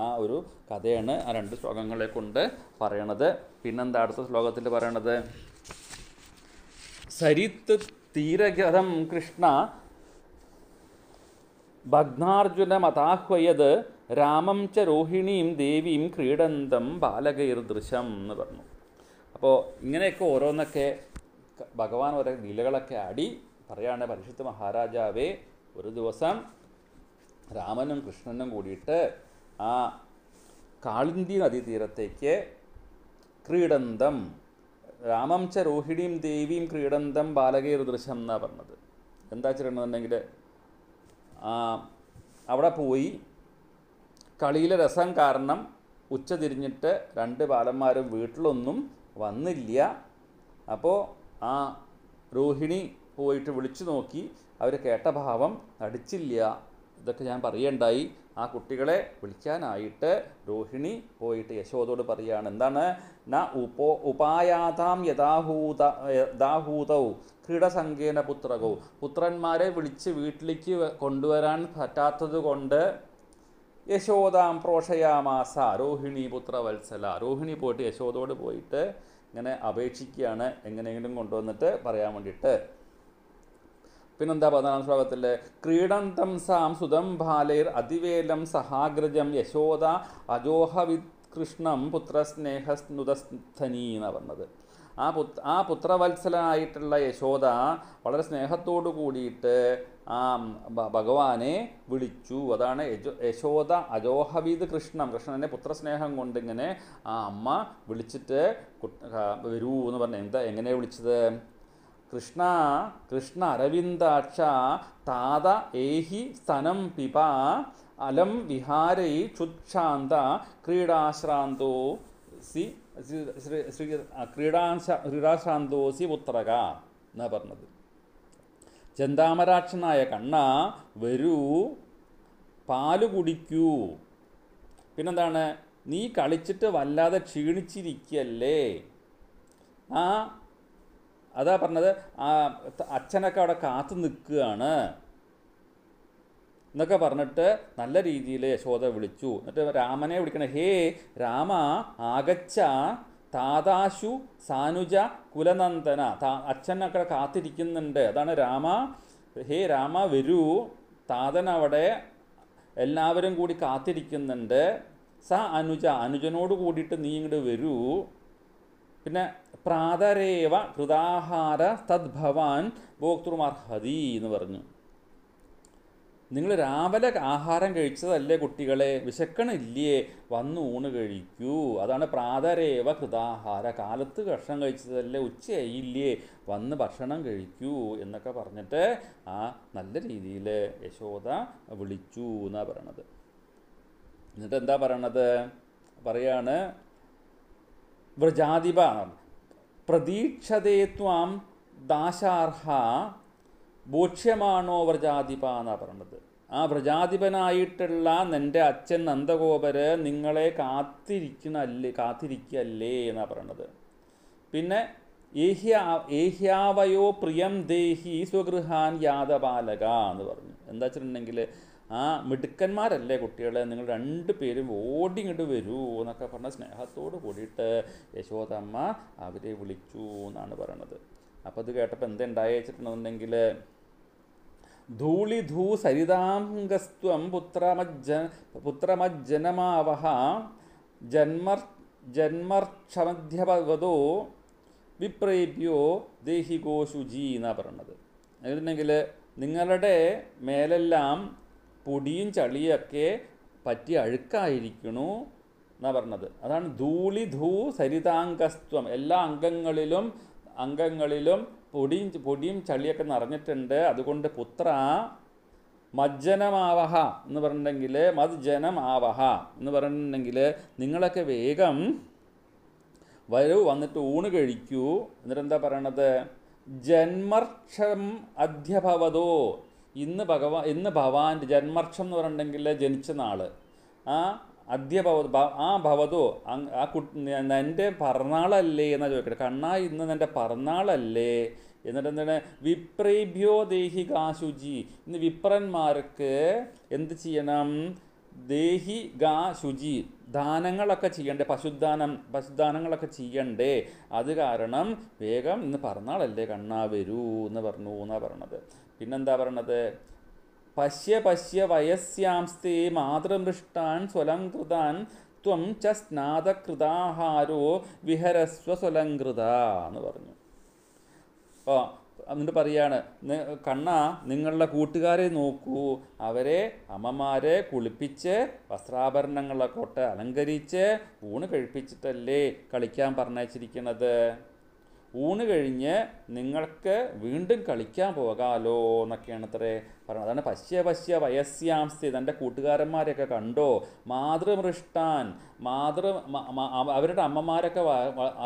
ആ ഒരു കഥയാണ് ആ രണ്ട് ശ്ലോകങ്ങളെ കൊണ്ട് പറയണത് പിന്നെന്താ അടുത്ത ശ്ലോകത്തിൽ പറയണത് സരിത്ത് തീരഗതം കൃഷ്ണ മതാഹ്വയത് രാമം ച രോഹിണിയും ദേവീം ക്രീഡന്തം ദൃശം എന്ന് പറഞ്ഞു അപ്പോൾ ഇങ്ങനെയൊക്കെ ഓരോന്നൊക്കെ ഭഗവാൻ ഓരോ നിലകളൊക്കെ അടി പറയാണ് പരിശുദ്ധ മഹാരാജാവേ ഒരു ദിവസം രാമനും കൃഷ്ണനും കൂടിയിട്ട് ആ കാളിന്തി നദീതീരത്തേക്ക് ക്രീഡന്തം രാമം ച രോഹിണിയും ദേവീം ക്രീഡന്തം ദൃശ്യം എന്നാണ് പറഞ്ഞത് എന്താ വെച്ചിട്ടുണ്ടെന്നുണ്ടെങ്കിൽ അവിടെ പോയി കളിയിലെ രസം കാരണം ഉച്ച തിരിഞ്ഞിട്ട് രണ്ട് ബാലന്മാരും വീട്ടിലൊന്നും വന്നില്ല അപ്പോൾ ആ രോഹിണി പോയിട്ട് വിളിച്ചു നോക്കി അവർ കേട്ട ഭാവം നടിച്ചില്ല ഇതൊക്കെ ഞാൻ പറയണ്ടായി ആ കുട്ടികളെ വിളിക്കാനായിട്ട് രോഹിണി പോയിട്ട് യശോദോട് പറയുകയാണ് എന്താണ് ന ഉപോ ഉപായാതാം യഥാഹൂത യഥാഹൂതവും ക്രീഡസങ്കേന പുത്രകവും പുത്രന്മാരെ വിളിച്ച് വീട്ടിലേക്ക് കൊണ്ടുവരാൻ പറ്റാത്തത് കൊണ്ട് യശോദാം പ്രോഷയാമാസ രോഹിണി പുത്രവത്സല രോഹിണി പോയിട്ട് യശോദോട് പോയിട്ട് ഇങ്ങനെ അപേക്ഷിക്കുകയാണ് എങ്ങനെയെങ്കിലും കൊണ്ടുവന്നിട്ട് പറയാൻ വേണ്ടിയിട്ട് പിന്നെന്താ പതിനാലാം ശ്ലോകത്തിൽ ക്രീഡന്തം സാം സുതം ഭാലൈർ അതിവേലം സഹാഗ്രജം യശോദ അജോഹവി കൃഷ്ണം പുത്രസ്നേഹസ്നുതസ്ഥനീ എന്ന് പറഞ്ഞത് ആ പുത്ര ആ പുത്രവത്സലായിട്ടുള്ള യശോദ വളരെ സ്നേഹത്തോടു കൂടിയിട്ട് ആ ഭഗവാനെ വിളിച്ചു അതാണ് യശോദ അജോഹവീത് കൃഷ്ണം കൃഷ്ണനെ പുത്രസ്നേഹം കൊണ്ട് ഇങ്ങനെ ആ അമ്മ വിളിച്ചിട്ട് വരൂ എന്ന് പറഞ്ഞു എന്താ എങ്ങനെ വിളിച്ചത് കൃഷ്ണ കൃഷ്ണ അരവിന്ദാക്ഷ താത ഏഹി സ്ഥനം പിപ അലം വിഹാരൈ ക്ഷുക്ഷാന്ത ക്രീഡാശ്രാന്തോ സി ശ്രീ ക്രീഡാശ സി പുത്രക എന്നാണ് പറഞ്ഞത് ചെന്താമരാക്ഷനായ കണ്ണ വരൂ പാല് കുടിക്കൂ പിന്നെന്താണ് നീ കളിച്ചിട്ട് വല്ലാതെ ക്ഷീണിച്ചിരിക്കല്ലേ ആ അതാ പറഞ്ഞത് ആ അച്ഛനൊക്കെ അവിടെ കാത്തു നിൽക്കുകയാണ് എന്നൊക്കെ പറഞ്ഞിട്ട് നല്ല രീതിയിൽ യശോദ വിളിച്ചു എന്നിട്ട് രാമനെ വിളിക്കണം ഹേ രാമ ആകച്ച താതാശു സാനുജ കുലനന്ദന താ അച്ഛൻ അక్కడ കാത്തിരിക്കുന്നുണ്ട് അതാണ് രാമ ഹേ രാമ വരൂ താതൻ അവിടെ എല്ലാവരും കൂടി കാത്തിരിക്കുന്നുണ്ട് സ അനുജ അനുജനോട് കൂടിയിട്ട് നീ ഇങ്ങോട്ട് വരൂ പിന്നെ പ്രാതരേവ കൃതാഹാര തദ്ഭവാൻ ഭോക്തൃമർഹതി എന്ന് പറഞ്ഞു നിങ്ങൾ രാവിലെ ആഹാരം കഴിച്ചതല്ലേ കുട്ടികളെ വിശക്കണില്ലേ വന്ന് ഊണ് കഴിക്കൂ അതാണ് പ്രാതരേവ കൃതാഹാര കാലത്ത് ഭക്ഷണം കഴിച്ചതല്ലേ ഉച്ചയായില്ലേ വന്ന് ഭക്ഷണം കഴിക്കൂ എന്നൊക്കെ പറഞ്ഞിട്ട് ആ നല്ല രീതിയിൽ യശോദ വിളിച്ചു എന്നാണ് പറയണത് എന്നിട്ട് എന്താ പറയണത് പറയാണ് വ്രജാതിപ പ്രതീക്ഷതേ ദാശാർഹ ബോക്ഷ്യമാണോ വ്രജാധിപ എന്നാണ് പറഞ്ഞത് ആ വ്രജാധിപനായിട്ടുള്ള എൻ്റെ അച്ഛൻ നന്ദഗോപര് നിങ്ങളെ കാത്തിരിക്കണല്ലേ കാത്തിരിക്കല്ലേ എന്നാണ് പറയണത് പിന്നെ ഏഹ്യാവയോ പ്രിയം ദേഹി സ്വഗൃഹാൻ യാദപാലക എന്ന് പറഞ്ഞു എന്താ വെച്ചിട്ടുണ്ടെങ്കിൽ ആ മിടുക്കന്മാരല്ലേ കുട്ടികളെ നിങ്ങൾ രണ്ട് പേരും ഓടി ഇങ്ങോട്ട് വരൂ എന്നൊക്കെ പറഞ്ഞ സ്നേഹത്തോട് കൂടിയിട്ട് യശോദമ്മ അവരെ വിളിച്ചു എന്നാണ് പറയണത് അപ്പോൾ അത് കേട്ടപ്പോൾ എന്തുണ്ടായി വെച്ചിട്ടുണ്ടെന്നുണ്ടെങ്കിൽ ധൂളിധൂ സരിതാംഗസ്ത്വം പുത്രമജ്ജ പുത്രമജ്ജനമാവഹ ജന്മർ ജന്മർക്ഷമധ്യപവതോ വിപ്രേപ്യോ ശുചി എന്നാണ് പറയണത് എന്നുണ്ടെങ്കിൽ നിങ്ങളുടെ മേലെല്ലാം പൊടിയും ചളിയൊക്കെ പറ്റി അഴുക്കായിരിക്കണു എന്നാണ് പറഞ്ഞത് അതാണ് ധൂളിധൂ സരിതാംഗസ്ത്വം എല്ലാ അംഗങ്ങളിലും അംഗങ്ങളിലും പൊടിയും പൊടിയും ചളിയൊക്കെ നിറഞ്ഞിട്ടുണ്ട് അതുകൊണ്ട് പുത്ര മജ്ജനമാവഹ എന്ന് പറഞ്ഞിട്ടുണ്ടെങ്കിൽ മജ്ജനമാവഹ ആവഹ എന്ന് പറഞ്ഞിട്ടുണ്ടെങ്കിൽ നിങ്ങളൊക്കെ വേഗം വരൂ വന്നിട്ട് ഊണ് കഴിക്കൂ എന്താ പറയണത് ജന്മർക്ഷം അധ്യഭവതോ ഇന്ന് ഭഗവാ ഇന്ന് ഭവാൻ ജന്മർക്ഷം എന്ന് പറഞ്ഞിട്ടുണ്ടെങ്കിൽ ജനിച്ച നാൾ ആ അദ്യ ഭവ ആ ഭവതോ ആ കുട്ടി എൻ്റെ പറന്നാളല്ലേ എന്നാ ചോദിക്കട്ടെ കണ്ണാ ഇന്ന് എൻ്റെ പറന്നാളല്ലേ എന്നിട്ട് എന്താണ് വിപ്രേഭ്യോ ദേഹി ഗാശുചി ഇന്ന് വിപ്രന്മാർക്ക് എന്ത് ചെയ്യണം ദേഹി ഗാ ശുചി ദാനങ്ങളൊക്കെ ചെയ്യണ്ടേ പശുദാനം പശുദാനങ്ങളൊക്കെ ചെയ്യണ്ടേ അത് കാരണം വേഗം ഇന്ന് പറന്നാളല്ലേ കണ്ണാ വരൂ എന്ന് പറഞ്ഞു എന്നാണ് പറഞ്ഞത് പിന്നെന്താ പറയണത് പശ്യ പശ്യ വയസ്യാംസ്തേ മാതൃമൃഷ്ടാൻ സ്വലംകൃതാൻ ത്വം ച സ്നാതകൃതാഹാരോ വിഹരസ്വ സ്വലംകൃത എന്ന് പറഞ്ഞു ഓ എന്നിട്ട് പറയാണ് കണ്ണ നിങ്ങളുടെ കൂട്ടുകാരെ നോക്കൂ അവരെ അമ്മമാരെ കുളിപ്പിച്ച് വസ്ത്രാഭരണങ്ങളെ കൊട്ട് അലങ്കരിച്ച് ഊണ് കഴിപ്പിച്ചിട്ടല്ലേ കളിക്കാൻ പറഞ്ഞയച്ചിരിക്കുന്നത് ഊണ് കഴിഞ്ഞ് നിങ്ങൾക്ക് വീണ്ടും കളിക്കാൻ പോകാലോ എന്നൊക്കെയാണ് അത്രേ പറയുന്നത് അതാണ് പശ്യ പശ്യ വയസ്യാംസ്ഥി തൻ്റെ കൂട്ടുകാരന്മാരെയൊക്കെ കണ്ടോ മാതൃമൃഷ്ടാൻ മാതൃ അവരുടെ അമ്മമാരൊക്കെ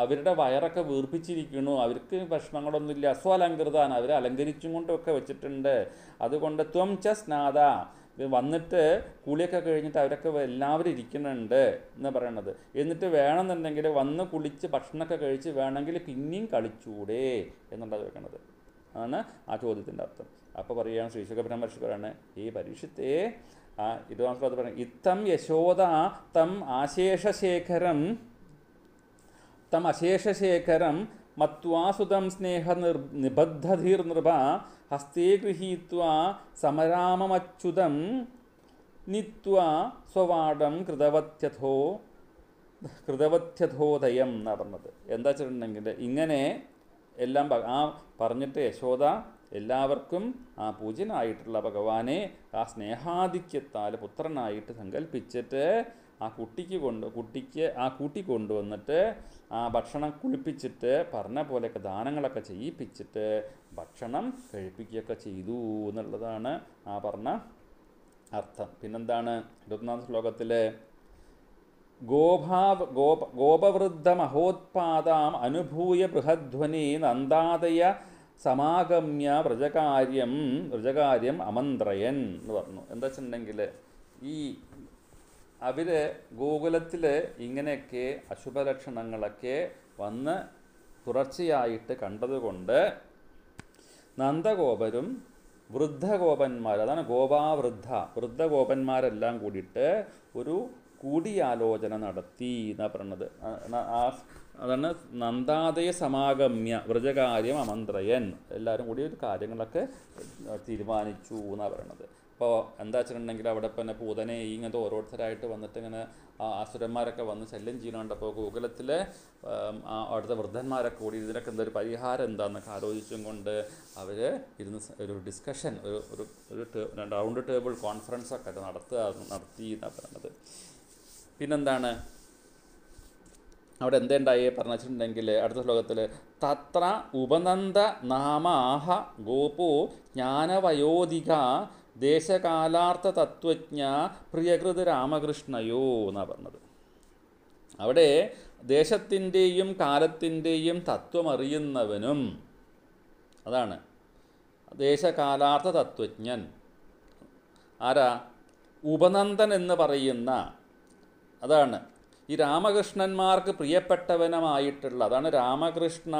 അവരുടെ വയറൊക്കെ വീർപ്പിച്ചിരിക്കുന്നു അവർക്ക് ഭക്ഷണങ്ങളൊന്നുമില്ല സ്വലങ്കൃതാൻ അവരെ അലങ്കരിച്ചും കൊണ്ടൊക്കെ വെച്ചിട്ടുണ്ട് അതുകൊണ്ട് ത്വം ച സ്നാത വന്നിട്ട് കുളിയൊക്കെ കഴിഞ്ഞിട്ട് അവരൊക്കെ എല്ലാവരും ഇരിക്കുന്നുണ്ട് എന്ന് പറയണത് എന്നിട്ട് വേണമെന്നുണ്ടെങ്കിൽ വന്ന് കുളിച്ച് ഭക്ഷണമൊക്കെ കഴിച്ച് വേണമെങ്കിൽ പിന്നെയും കളിച്ചൂടെ എന്നുള്ളത് വെക്കണത് ആണ് ആ ചോദ്യത്തിൻ്റെ അർത്ഥം അപ്പോൾ പറയുകയാണ് ശ്രീശുഖ പരാമർശിക്കുകയാണ് ഈ പരീക്ഷത്തെ ആ ഇരുപതാം പറയുന്നത് ഇത്തം യശോദ തം ആശേഷശേഖരം തം അശേഷശേഖരം മത്വാസുതം സ്നേഹ നിർ നിബദ്ധീർ നൃപ ഹസ്തേ ഗൃഹീത്വാ സമരാമമച്യുതം നിത്വാ സ്വവാടം കൃതവത്യഥോ കൃതവത്യഥോദയം നടന്നത് എന്താ വെച്ചിട്ടുണ്ടെങ്കിൽ ഇങ്ങനെ എല്ലാം ആ പറഞ്ഞിട്ട് യശോദ എല്ലാവർക്കും ആ പൂജ്യനായിട്ടുള്ള ഭഗവാനെ ആ സ്നേഹാധിക്യത്താൽ പുത്രനായിട്ട് സങ്കല്പിച്ചിട്ട് ആ കുട്ടിക്ക് കൊണ്ട് കുട്ടിക്ക് ആ കൂട്ടി കൊണ്ടുവന്നിട്ട് ആ ഭക്ഷണം കുളിപ്പിച്ചിട്ട് പറഞ്ഞ പോലെയൊക്കെ ദാനങ്ങളൊക്കെ ചെയ്യിപ്പിച്ചിട്ട് ഭക്ഷണം കഴിപ്പിക്കുകയൊക്കെ ചെയ്തു എന്നുള്ളതാണ് ആ പറഞ്ഞ അർത്ഥം പിന്നെന്താണ് ഇരുപത്തിനാം ശ്ലോകത്തിൽ ഗോഭാവ് ഗോപ ഗോപവൃദ്ധ മഹോത്പാദാം അനുഭൂയ ബൃഹധ്വനി നന്ദാതയ സമാഗമ്യ വ്രജകാര്യം വ്രജകാര്യം അമന്ത്രയൻ എന്ന് പറഞ്ഞു എന്താ വെച്ചിട്ടുണ്ടെങ്കിൽ ഈ അവർ ഗോകുലത്തിൽ ഇങ്ങനെയൊക്കെ അശുഭലക്ഷണങ്ങളൊക്കെ വന്ന് തുടർച്ചയായിട്ട് കണ്ടതുകൊണ്ട് നന്ദഗോപരും വൃദ്ധഗോപന്മാർ അതാണ് ഗോപാവൃദ്ധ വൃദ്ധഗോപന്മാരെല്ലാം കൂടിയിട്ട് ഒരു കൂടിയാലോചന നടത്തി എന്നാ പറയണത് അതാണ് നന്ദാതയ സമാഗമ്യ വ്രജകാര്യം അമന്ത്രയൻ എല്ലാവരും കൂടി ഒരു കാര്യങ്ങളൊക്കെ തീരുമാനിച്ചു എന്നാണ് പറയണത് ഇപ്പോൾ എന്താ വെച്ചിട്ടുണ്ടെങ്കിൽ അവിടെ തന്നെ പൂതനെ ഇങ്ങനത്തെ ഓരോരുത്തരായിട്ട് വന്നിട്ട് ഇങ്ങനെ അസുരന്മാരൊക്കെ വന്ന് ശല്യം ചെയ്യണുണ്ടപ്പോൾ ഗോകുലത്തിലെ അവിടുത്തെ വൃദ്ധന്മാരൊക്കെ കൂടി ഇതിനൊക്കെ എന്തൊരു പരിഹാരം എന്താണെന്നൊക്കെ ആലോചിച്ചും കൊണ്ട് അവർ ഇരുന്ന് ഒരു ഡിസ്കഷൻ ഒരു ഒരു ഒരു റൗണ്ട് ടേബിൾ കോൺഫറൻസൊക്കെ നടത്തുക നടത്തി എന്നാണ് പറയുന്നത് പിന്നെന്താണ് അവിടെ എന്തുണ്ടായി പറഞ്ഞു വെച്ചിട്ടുണ്ടെങ്കിൽ അടുത്ത ശ്ലോകത്തിൽ തത്ര ഉപനന്ദ നാമാഹ ഗോപു ജ്ഞാനവയോധിക ദേശകാലാർത്ഥ തത്വജ്ഞ പ്രിയകൃത് രാമകൃഷ്ണയോ എന്നാണ് പറഞ്ഞത് അവിടെ ദേശത്തിൻ്റെയും കാലത്തിൻ്റെയും തത്വം അറിയുന്നവനും അതാണ് ദേശകാലാർത്ഥ തത്വജ്ഞൻ ആരാ ഉപനന്ദൻ എന്ന് പറയുന്ന അതാണ് ഈ രാമകൃഷ്ണന്മാർക്ക് പ്രിയപ്പെട്ടവനമായിട്ടുള്ള അതാണ് രാമകൃഷ്ണ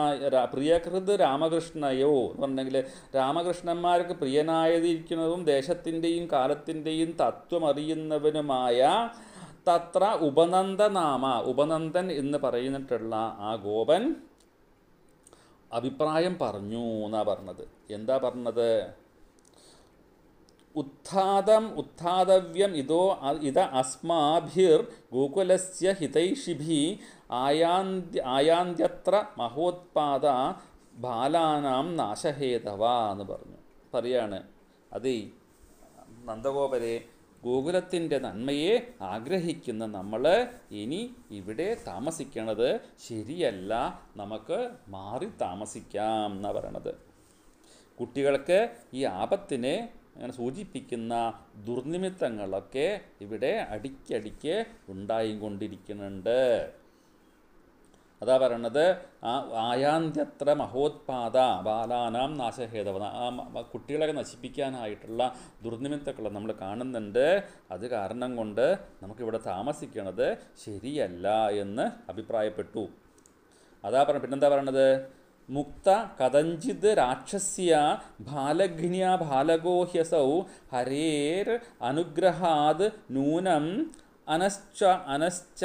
പ്രിയകൃത് രാമകൃഷ്ണയോ എന്ന് പറഞ്ഞെങ്കിൽ രാമകൃഷ്ണന്മാർക്ക് പ്രിയനായതിരിക്കുന്നതും ദേശത്തിൻ്റെയും കാലത്തിൻ്റെയും തത്വം അറിയുന്നവനുമായ തത്ര ഉപനന്ദനാമ ഉപനന്ദൻ എന്ന് പറയുന്നിട്ടുള്ള ആ ഗോപൻ അഭിപ്രായം പറഞ്ഞു എന്നാണ് പറഞ്ഞത് എന്താ പറഞ്ഞത് ഉത്ഥാതം ഉത്ഥാതവ്യം ഇതോ ഇത അസ്മാഭിർ ഗോകുലസ്യ ഹിതൈഷിഭി ആയാന്ത് ആയാന്ത്യത്ര മഹോത്പാദ ബാലാനാം നാശഹേതവ എന്ന് പറഞ്ഞു പറയാണ് അതേ നന്ദഗോപരെ ഗോകുലത്തിൻ്റെ നന്മയെ ആഗ്രഹിക്കുന്ന നമ്മൾ ഇനി ഇവിടെ താമസിക്കണത് ശരിയല്ല നമുക്ക് മാറി താമസിക്കാം എന്നാണ് പറയണത് കുട്ടികൾക്ക് ഈ ആപത്തിനെ അങ്ങനെ സൂചിപ്പിക്കുന്ന ദുർനിമിത്തങ്ങളൊക്കെ ഇവിടെ അടിക്കടിക്ക് ഉണ്ടായിക്കൊണ്ടിരിക്കുന്നുണ്ട് അതാ പറയണത് ആ ആയാന്ത്യത്ര മഹോത്പാദ ബാലാനാം നാശഹേതവ കുട്ടികളെ നശിപ്പിക്കാനായിട്ടുള്ള ദുർനിമിത്തക്കളെ നമ്മൾ കാണുന്നുണ്ട് അത് കാരണം കൊണ്ട് നമുക്കിവിടെ താമസിക്കണത് ശരിയല്ല എന്ന് അഭിപ്രായപ്പെട്ടു അതാ പറഞ്ഞ പിന്നെന്താ പറയണത് മുക്ത കഥഞ്ചിത് രാക്ഷസ്യ ബാലഘ്നിയ ബാലഗോഹ്യസൗ ഹരേർ അനുഗ്രഹാത് നൂനം അനശ്ച അനശ്ച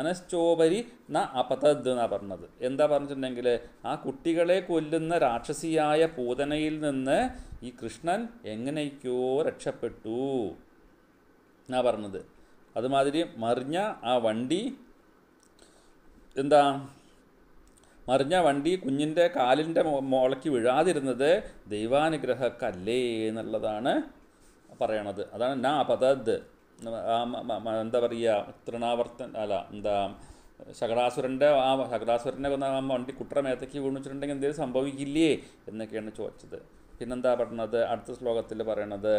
അനശ്ചോപരി ന അപതദ് എന്നാണ് പറഞ്ഞത് എന്താ പറഞ്ഞിട്ടുണ്ടെങ്കിൽ ആ കുട്ടികളെ കൊല്ലുന്ന രാക്ഷസിയായ പൂതനയിൽ നിന്ന് ഈ കൃഷ്ണൻ എങ്ങനെയൊക്കെയോ രക്ഷപ്പെട്ടു എന്നാ പറഞ്ഞത് അതുമാതിരി മറിഞ്ഞ ആ വണ്ടി എന്താ മറിഞ്ഞ വണ്ടി കുഞ്ഞിൻ്റെ കാലിൻ്റെ മുളയ്ക്ക് വീഴാതിരുന്നത് ദൈവാനുഗ്രഹക്കല്ലേ എന്നുള്ളതാണ് പറയണത് അതാണ് നാ പതദ് എന്താ പറയുക തൃണാവർത്തൻ അല്ല എന്താ ശകടാസുരൻ്റെ ആ ശകടാസുരൻ്റെ ആ വണ്ടി കുട്ടറമേത്തേക്ക് വീണിച്ചിട്ടുണ്ടെങ്കിൽ എന്തെങ്കിലും സംഭവിക്കില്ലേ എന്നൊക്കെയാണ് ചോദിച്ചത് പിന്നെന്താ പറയണത് അടുത്ത ശ്ലോകത്തിൽ പറയണത്